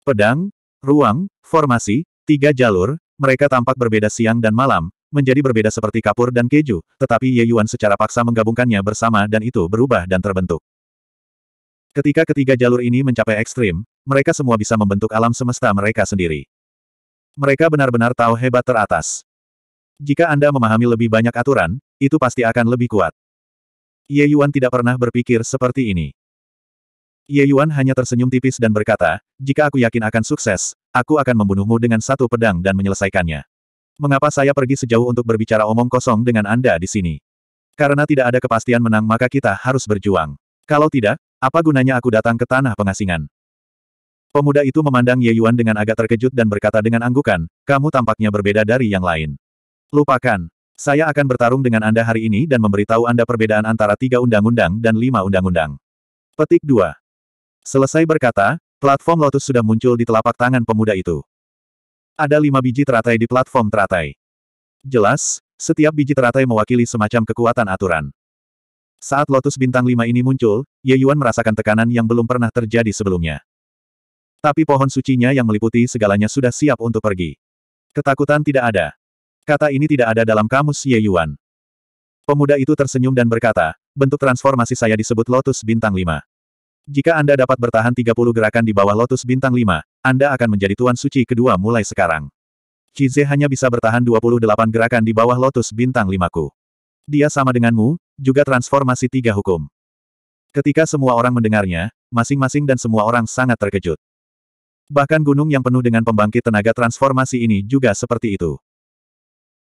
Pedang, ruang, formasi, Tiga jalur, mereka tampak berbeda siang dan malam, menjadi berbeda seperti kapur dan keju, tetapi Ye Yuan secara paksa menggabungkannya bersama dan itu berubah dan terbentuk. Ketika ketiga jalur ini mencapai ekstrim, mereka semua bisa membentuk alam semesta mereka sendiri. Mereka benar-benar tahu hebat teratas. Jika Anda memahami lebih banyak aturan, itu pasti akan lebih kuat. Ye Yuan tidak pernah berpikir seperti ini. Ye Yuan hanya tersenyum tipis dan berkata, jika aku yakin akan sukses, Aku akan membunuhmu dengan satu pedang dan menyelesaikannya. Mengapa saya pergi sejauh untuk berbicara omong kosong dengan Anda di sini? Karena tidak ada kepastian menang maka kita harus berjuang. Kalau tidak, apa gunanya aku datang ke tanah pengasingan? Pemuda itu memandang Ye Yuan dengan agak terkejut dan berkata dengan anggukan, kamu tampaknya berbeda dari yang lain. Lupakan. Saya akan bertarung dengan Anda hari ini dan memberitahu Anda perbedaan antara tiga undang-undang dan lima undang-undang. Petik 2. Selesai berkata, Platform Lotus sudah muncul di telapak tangan pemuda itu. Ada lima biji teratai di platform teratai. Jelas, setiap biji teratai mewakili semacam kekuatan aturan. Saat Lotus Bintang Lima ini muncul, Ye Yuan merasakan tekanan yang belum pernah terjadi sebelumnya. Tapi pohon sucinya yang meliputi segalanya sudah siap untuk pergi. Ketakutan tidak ada. Kata ini tidak ada dalam kamus Ye Yuan. Pemuda itu tersenyum dan berkata, bentuk transformasi saya disebut Lotus Bintang Lima. Jika Anda dapat bertahan 30 gerakan di bawah Lotus Bintang 5, Anda akan menjadi Tuan Suci kedua mulai sekarang. Cize hanya bisa bertahan 28 gerakan di bawah Lotus Bintang 5-ku. Dia sama denganmu, juga transformasi tiga hukum. Ketika semua orang mendengarnya, masing-masing dan semua orang sangat terkejut. Bahkan gunung yang penuh dengan pembangkit tenaga transformasi ini juga seperti itu.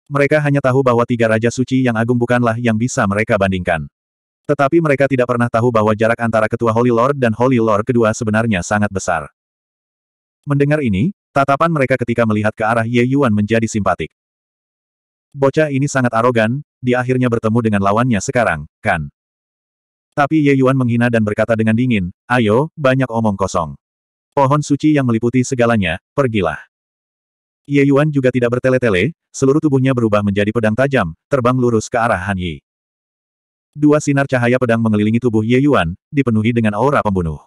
Mereka hanya tahu bahwa tiga Raja Suci yang agung bukanlah yang bisa mereka bandingkan. Tetapi mereka tidak pernah tahu bahwa jarak antara ketua Holy Lord dan Holy Lord kedua sebenarnya sangat besar. Mendengar ini, tatapan mereka ketika melihat ke arah Ye Yuan menjadi simpatik. Bocah ini sangat arogan, di akhirnya bertemu dengan lawannya sekarang, kan? Tapi Ye Yuan menghina dan berkata dengan dingin, ayo, banyak omong kosong. Pohon suci yang meliputi segalanya, pergilah. Ye Yuan juga tidak bertele-tele, seluruh tubuhnya berubah menjadi pedang tajam, terbang lurus ke arah Han Yi. Dua sinar cahaya pedang mengelilingi tubuh Ye Yuan, dipenuhi dengan aura pembunuh.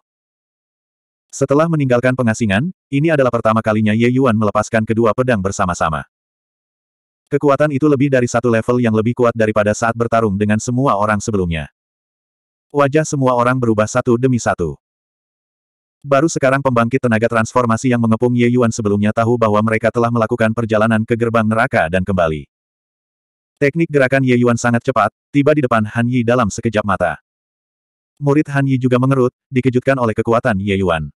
Setelah meninggalkan pengasingan, ini adalah pertama kalinya Ye Yuan melepaskan kedua pedang bersama-sama. Kekuatan itu lebih dari satu level yang lebih kuat daripada saat bertarung dengan semua orang sebelumnya. Wajah semua orang berubah satu demi satu. Baru sekarang pembangkit tenaga transformasi yang mengepung Ye Yuan sebelumnya tahu bahwa mereka telah melakukan perjalanan ke gerbang neraka dan kembali. Teknik gerakan Ye Yuan sangat cepat, tiba di depan Han Yi dalam sekejap mata. Murid Han Yi juga mengerut, dikejutkan oleh kekuatan Ye Yuan.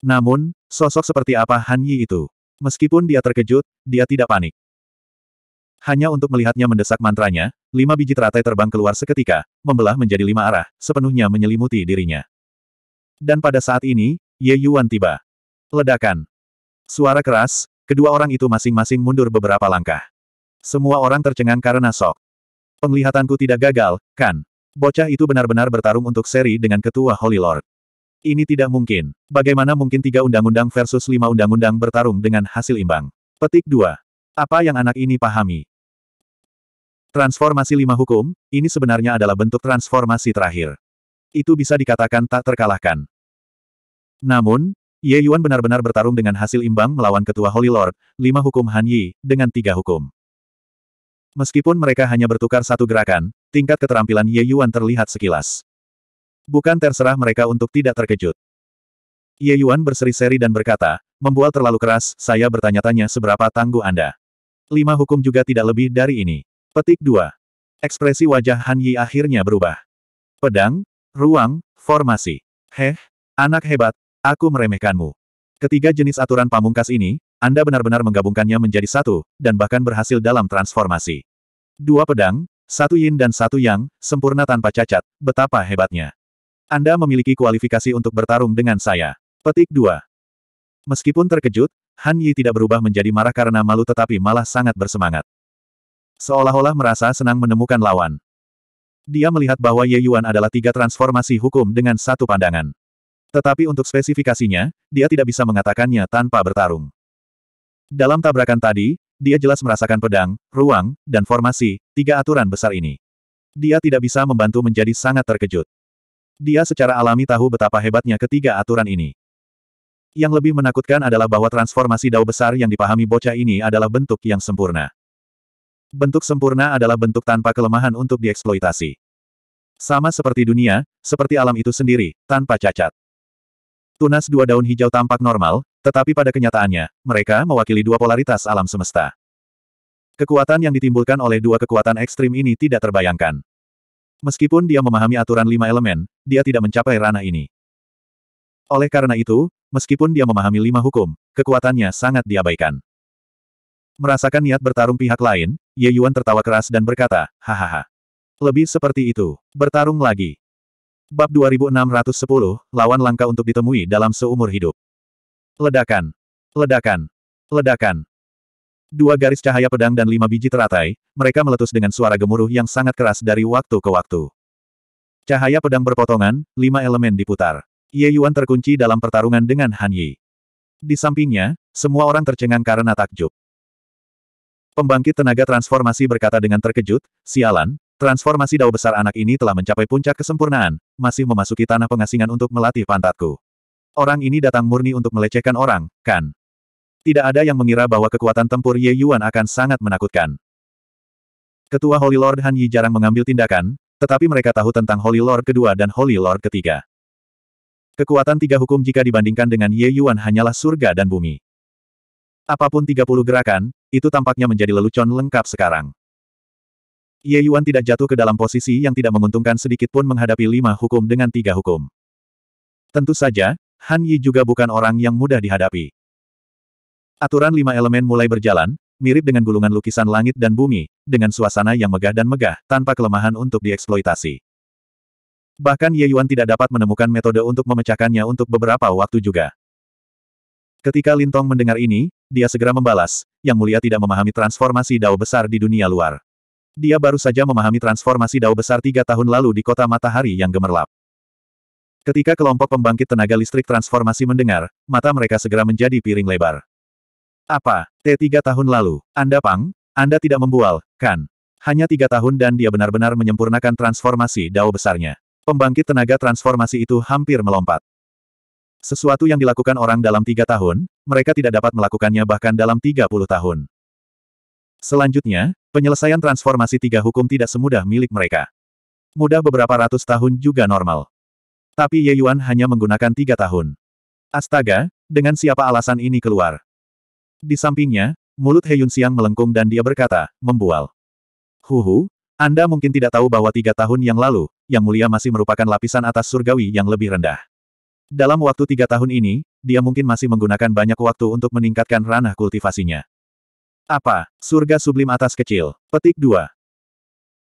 Namun, sosok seperti apa Han Yi itu? Meskipun dia terkejut, dia tidak panik. Hanya untuk melihatnya mendesak mantranya, lima biji teratai terbang keluar seketika, membelah menjadi lima arah, sepenuhnya menyelimuti dirinya. Dan pada saat ini, Ye Yuan tiba. Ledakan. Suara keras, kedua orang itu masing-masing mundur beberapa langkah. Semua orang tercengang karena sok. Penglihatanku tidak gagal, kan? Bocah itu benar-benar bertarung untuk seri dengan ketua Holy Lord. Ini tidak mungkin. Bagaimana mungkin tiga undang-undang versus lima undang-undang bertarung dengan hasil imbang? Petik 2. Apa yang anak ini pahami? Transformasi lima hukum, ini sebenarnya adalah bentuk transformasi terakhir. Itu bisa dikatakan tak terkalahkan. Namun, Ye Yuan benar-benar bertarung dengan hasil imbang melawan ketua Holy Lord, lima hukum Han Yi, dengan tiga hukum. Meskipun mereka hanya bertukar satu gerakan, tingkat keterampilan Ye Yuan terlihat sekilas. Bukan terserah mereka untuk tidak terkejut. Ye Yuan berseri-seri dan berkata, membual terlalu keras, saya bertanya-tanya seberapa tangguh Anda. Lima hukum juga tidak lebih dari ini. Petik 2. Ekspresi wajah Han Yi akhirnya berubah. Pedang, ruang, formasi. Heh, anak hebat, aku meremehkanmu. Ketiga jenis aturan pamungkas ini, anda benar-benar menggabungkannya menjadi satu, dan bahkan berhasil dalam transformasi. Dua pedang, satu yin dan satu yang, sempurna tanpa cacat, betapa hebatnya. Anda memiliki kualifikasi untuk bertarung dengan saya. Petik 2. Meskipun terkejut, Han Yi tidak berubah menjadi marah karena malu tetapi malah sangat bersemangat. Seolah-olah merasa senang menemukan lawan. Dia melihat bahwa Ye Yuan adalah tiga transformasi hukum dengan satu pandangan. Tetapi untuk spesifikasinya, dia tidak bisa mengatakannya tanpa bertarung. Dalam tabrakan tadi, dia jelas merasakan pedang, ruang, dan formasi, tiga aturan besar ini. Dia tidak bisa membantu menjadi sangat terkejut. Dia secara alami tahu betapa hebatnya ketiga aturan ini. Yang lebih menakutkan adalah bahwa transformasi dao besar yang dipahami bocah ini adalah bentuk yang sempurna. Bentuk sempurna adalah bentuk tanpa kelemahan untuk dieksploitasi. Sama seperti dunia, seperti alam itu sendiri, tanpa cacat. Tunas dua daun hijau tampak normal, tetapi pada kenyataannya, mereka mewakili dua polaritas alam semesta. Kekuatan yang ditimbulkan oleh dua kekuatan ekstrim ini tidak terbayangkan. Meskipun dia memahami aturan lima elemen, dia tidak mencapai ranah ini. Oleh karena itu, meskipun dia memahami lima hukum, kekuatannya sangat diabaikan. Merasakan niat bertarung pihak lain, Ye Yuan tertawa keras dan berkata, hahaha. Lebih seperti itu, bertarung lagi. Bab 2610, lawan langka untuk ditemui dalam seumur hidup. Ledakan. Ledakan. Ledakan. Dua garis cahaya pedang dan lima biji teratai, mereka meletus dengan suara gemuruh yang sangat keras dari waktu ke waktu. Cahaya pedang berpotongan, lima elemen diputar. Ye Yuan terkunci dalam pertarungan dengan Han Yi. Di sampingnya, semua orang tercengang karena takjub. Pembangkit tenaga transformasi berkata dengan terkejut, sialan, transformasi dao besar anak ini telah mencapai puncak kesempurnaan, masih memasuki tanah pengasingan untuk melatih pantatku. Orang ini datang murni untuk melecehkan orang, kan? Tidak ada yang mengira bahwa kekuatan tempur Ye Yuan akan sangat menakutkan. Ketua Holy Lord Han Yi jarang mengambil tindakan, tetapi mereka tahu tentang Holy Lord kedua dan Holy Lord ketiga. Kekuatan tiga hukum jika dibandingkan dengan Ye Yuan hanyalah surga dan bumi. Apapun 30 gerakan, itu tampaknya menjadi lelucon lengkap sekarang. Ye Yuan tidak jatuh ke dalam posisi yang tidak menguntungkan sedikit pun menghadapi lima hukum dengan tiga hukum. Tentu saja, Han Yi juga bukan orang yang mudah dihadapi. Aturan lima elemen mulai berjalan, mirip dengan gulungan lukisan langit dan bumi, dengan suasana yang megah dan megah, tanpa kelemahan untuk dieksploitasi. Bahkan Ye Yuan tidak dapat menemukan metode untuk memecahkannya untuk beberapa waktu juga. Ketika Lin Tong mendengar ini, dia segera membalas, Yang Mulia tidak memahami transformasi dao besar di dunia luar. Dia baru saja memahami transformasi dao besar tiga tahun lalu di kota matahari yang gemerlap. Ketika kelompok pembangkit tenaga listrik transformasi mendengar, mata mereka segera menjadi piring lebar. Apa? T3 tahun lalu, Anda Pang? Anda tidak membual, kan? Hanya tiga tahun dan dia benar-benar menyempurnakan transformasi dao besarnya. Pembangkit tenaga transformasi itu hampir melompat. Sesuatu yang dilakukan orang dalam tiga tahun, mereka tidak dapat melakukannya bahkan dalam 30 tahun. Selanjutnya, penyelesaian transformasi tiga hukum tidak semudah milik mereka. Mudah beberapa ratus tahun juga normal. Tapi Ye Yuan hanya menggunakan tiga tahun. Astaga, dengan siapa alasan ini keluar? Di sampingnya, mulut He Yun Siang melengkung dan dia berkata, membual. Huhu, Anda mungkin tidak tahu bahwa tiga tahun yang lalu, Yang Mulia masih merupakan lapisan atas surgawi yang lebih rendah. Dalam waktu tiga tahun ini, dia mungkin masih menggunakan banyak waktu untuk meningkatkan ranah kultivasinya. Apa? Surga sublim atas kecil. Petik 2.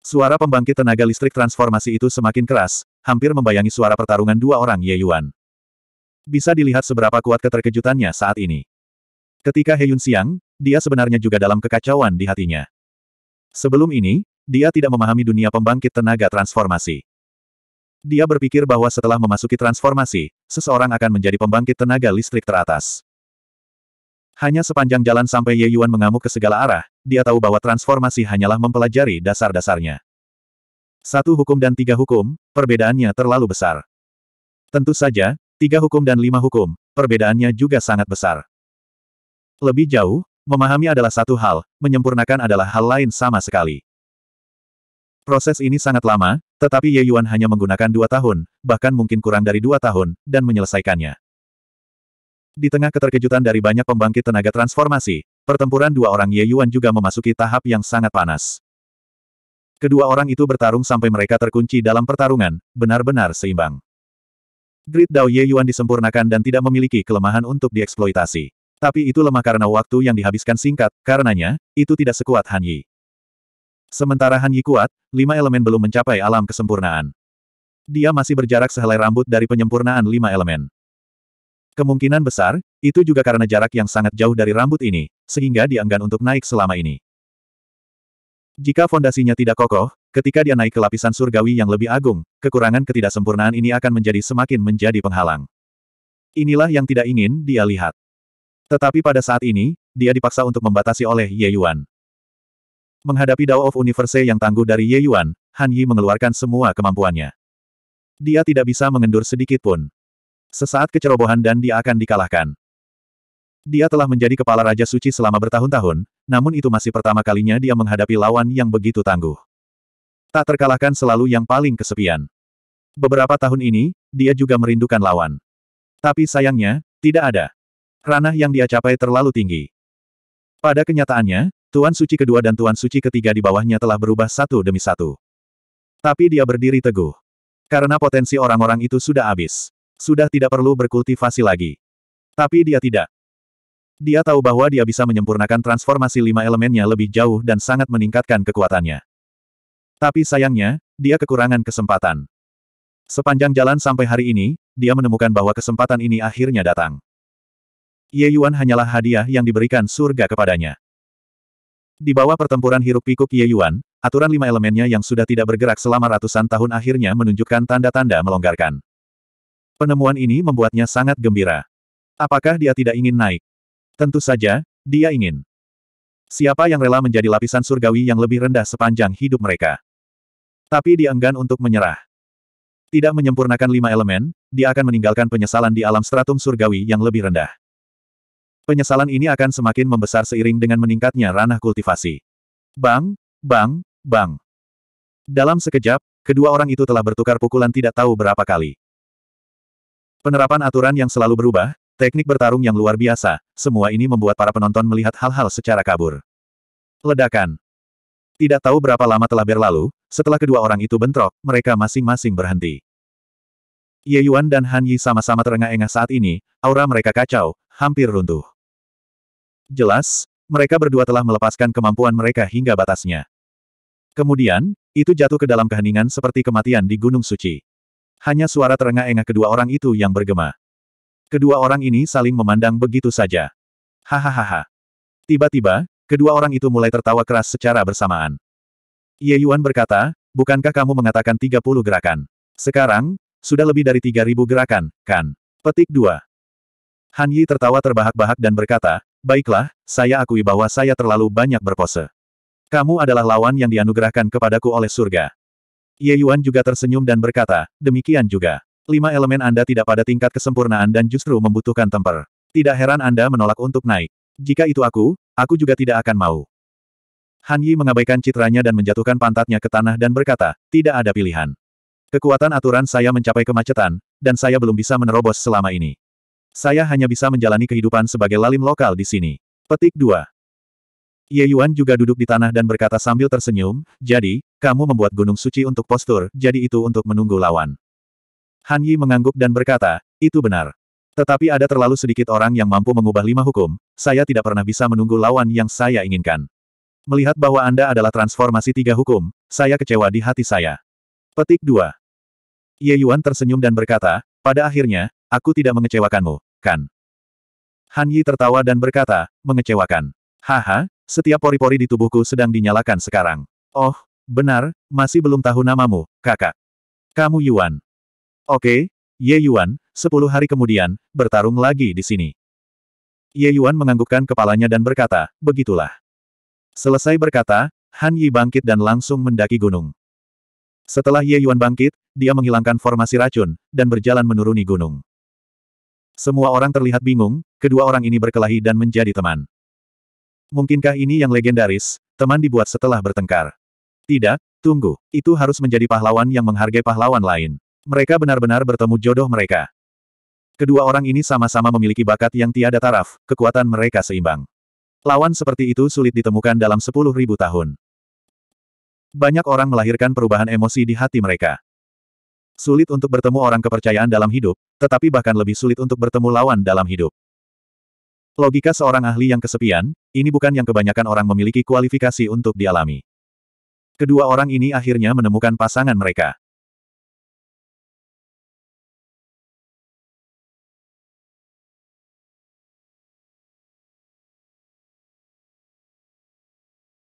Suara pembangkit tenaga listrik transformasi itu semakin keras, hampir membayangi suara pertarungan dua orang Ye Yuan. Bisa dilihat seberapa kuat keterkejutannya saat ini. Ketika Heyun Siang, dia sebenarnya juga dalam kekacauan di hatinya. Sebelum ini, dia tidak memahami dunia pembangkit tenaga transformasi. Dia berpikir bahwa setelah memasuki transformasi, seseorang akan menjadi pembangkit tenaga listrik teratas. Hanya sepanjang jalan sampai Ye Yuan mengamuk ke segala arah, dia tahu bahwa transformasi hanyalah mempelajari dasar-dasarnya. Satu hukum dan tiga hukum, perbedaannya terlalu besar. Tentu saja, tiga hukum dan lima hukum, perbedaannya juga sangat besar. Lebih jauh, memahami adalah satu hal, menyempurnakan adalah hal lain sama sekali. Proses ini sangat lama, tetapi Ye Yuan hanya menggunakan dua tahun, bahkan mungkin kurang dari dua tahun, dan menyelesaikannya. Di tengah keterkejutan dari banyak pembangkit tenaga transformasi, pertempuran dua orang Ye Yuan juga memasuki tahap yang sangat panas. Kedua orang itu bertarung sampai mereka terkunci dalam pertarungan, benar-benar seimbang. Grid Dao Ye Yuan disempurnakan dan tidak memiliki kelemahan untuk dieksploitasi. Tapi itu lemah karena waktu yang dihabiskan singkat, karenanya, itu tidak sekuat Han Yi. Sementara Han Yi kuat, lima elemen belum mencapai alam kesempurnaan. Dia masih berjarak sehelai rambut dari penyempurnaan lima elemen. Kemungkinan besar, itu juga karena jarak yang sangat jauh dari rambut ini, sehingga dia enggan untuk naik selama ini. Jika fondasinya tidak kokoh, ketika dia naik ke lapisan surgawi yang lebih agung, kekurangan ketidaksempurnaan ini akan menjadi semakin menjadi penghalang. Inilah yang tidak ingin dia lihat. Tetapi pada saat ini, dia dipaksa untuk membatasi oleh Ye Yuan. Menghadapi Dao of Universe yang tangguh dari Ye Yuan, Han Yi mengeluarkan semua kemampuannya. Dia tidak bisa mengendur sedikit pun. Sesaat kecerobohan dan dia akan dikalahkan. Dia telah menjadi kepala Raja Suci selama bertahun-tahun, namun itu masih pertama kalinya dia menghadapi lawan yang begitu tangguh. Tak terkalahkan selalu yang paling kesepian. Beberapa tahun ini, dia juga merindukan lawan. Tapi sayangnya, tidak ada. Ranah yang dia capai terlalu tinggi. Pada kenyataannya, Tuan Suci kedua dan Tuan Suci ketiga di bawahnya telah berubah satu demi satu. Tapi dia berdiri teguh. Karena potensi orang-orang itu sudah habis. Sudah tidak perlu berkultivasi lagi. Tapi dia tidak. Dia tahu bahwa dia bisa menyempurnakan transformasi lima elemennya lebih jauh dan sangat meningkatkan kekuatannya. Tapi sayangnya, dia kekurangan kesempatan. Sepanjang jalan sampai hari ini, dia menemukan bahwa kesempatan ini akhirnya datang. Ye Yuan hanyalah hadiah yang diberikan surga kepadanya. Di bawah pertempuran hiruk pikuk Ye Yuan, aturan lima elemennya yang sudah tidak bergerak selama ratusan tahun akhirnya menunjukkan tanda-tanda melonggarkan. Penemuan ini membuatnya sangat gembira. Apakah dia tidak ingin naik? Tentu saja, dia ingin. Siapa yang rela menjadi lapisan surgawi yang lebih rendah sepanjang hidup mereka? Tapi dia enggan untuk menyerah. Tidak menyempurnakan lima elemen, dia akan meninggalkan penyesalan di alam stratum surgawi yang lebih rendah. Penyesalan ini akan semakin membesar seiring dengan meningkatnya ranah kultivasi. Bang, bang, bang. Dalam sekejap, kedua orang itu telah bertukar pukulan tidak tahu berapa kali. Penerapan aturan yang selalu berubah, teknik bertarung yang luar biasa, semua ini membuat para penonton melihat hal-hal secara kabur. Ledakan. Tidak tahu berapa lama telah berlalu, setelah kedua orang itu bentrok, mereka masing-masing berhenti. Ye Yuan dan Han Yi sama-sama terengah-engah saat ini, aura mereka kacau, hampir runtuh. Jelas, mereka berdua telah melepaskan kemampuan mereka hingga batasnya. Kemudian, itu jatuh ke dalam keheningan seperti kematian di Gunung Suci. Hanya suara terengah-engah kedua orang itu yang bergema. Kedua orang ini saling memandang begitu saja. Hahaha. Tiba-tiba, kedua orang itu mulai tertawa keras secara bersamaan. Ye Yuan berkata, bukankah kamu mengatakan 30 gerakan? Sekarang, sudah lebih dari 3000 gerakan, kan? Petik 2. Han Yi tertawa terbahak-bahak dan berkata, Baiklah, saya akui bahwa saya terlalu banyak berpose. Kamu adalah lawan yang dianugerahkan kepadaku oleh surga. Ye Yuan juga tersenyum dan berkata, demikian juga. Lima elemen Anda tidak pada tingkat kesempurnaan dan justru membutuhkan temper. Tidak heran Anda menolak untuk naik. Jika itu aku, aku juga tidak akan mau. Han Yi mengabaikan citranya dan menjatuhkan pantatnya ke tanah dan berkata, tidak ada pilihan. Kekuatan aturan saya mencapai kemacetan, dan saya belum bisa menerobos selama ini. Saya hanya bisa menjalani kehidupan sebagai lalim lokal di sini. Petik 2. Ye Yuan juga duduk di tanah dan berkata sambil tersenyum, jadi, kamu membuat gunung suci untuk postur, jadi itu untuk menunggu lawan. Han Yi mengangguk dan berkata, itu benar. Tetapi ada terlalu sedikit orang yang mampu mengubah lima hukum, saya tidak pernah bisa menunggu lawan yang saya inginkan. Melihat bahwa Anda adalah transformasi tiga hukum, saya kecewa di hati saya. Petik 2. Ye Yuan tersenyum dan berkata, pada akhirnya, aku tidak mengecewakanmu, kan? Han Yi tertawa dan berkata, mengecewakan. Haha, setiap pori-pori di tubuhku sedang dinyalakan sekarang. Oh, Benar, masih belum tahu namamu, kakak. Kamu Yuan. Oke, Ye Yuan, sepuluh hari kemudian, bertarung lagi di sini. Ye Yuan menganggukkan kepalanya dan berkata, begitulah. Selesai berkata, Han Yi bangkit dan langsung mendaki gunung. Setelah Ye Yuan bangkit, dia menghilangkan formasi racun, dan berjalan menuruni gunung. Semua orang terlihat bingung, kedua orang ini berkelahi dan menjadi teman. Mungkinkah ini yang legendaris, teman dibuat setelah bertengkar? Tidak, tunggu. Itu harus menjadi pahlawan yang menghargai pahlawan lain. Mereka benar-benar bertemu jodoh mereka. Kedua orang ini sama-sama memiliki bakat yang tiada taraf, kekuatan mereka seimbang. Lawan seperti itu sulit ditemukan dalam sepuluh ribu tahun. Banyak orang melahirkan perubahan emosi di hati mereka. Sulit untuk bertemu orang kepercayaan dalam hidup, tetapi bahkan lebih sulit untuk bertemu lawan dalam hidup. Logika seorang ahli yang kesepian, ini bukan yang kebanyakan orang memiliki kualifikasi untuk dialami. Kedua orang ini akhirnya menemukan pasangan mereka.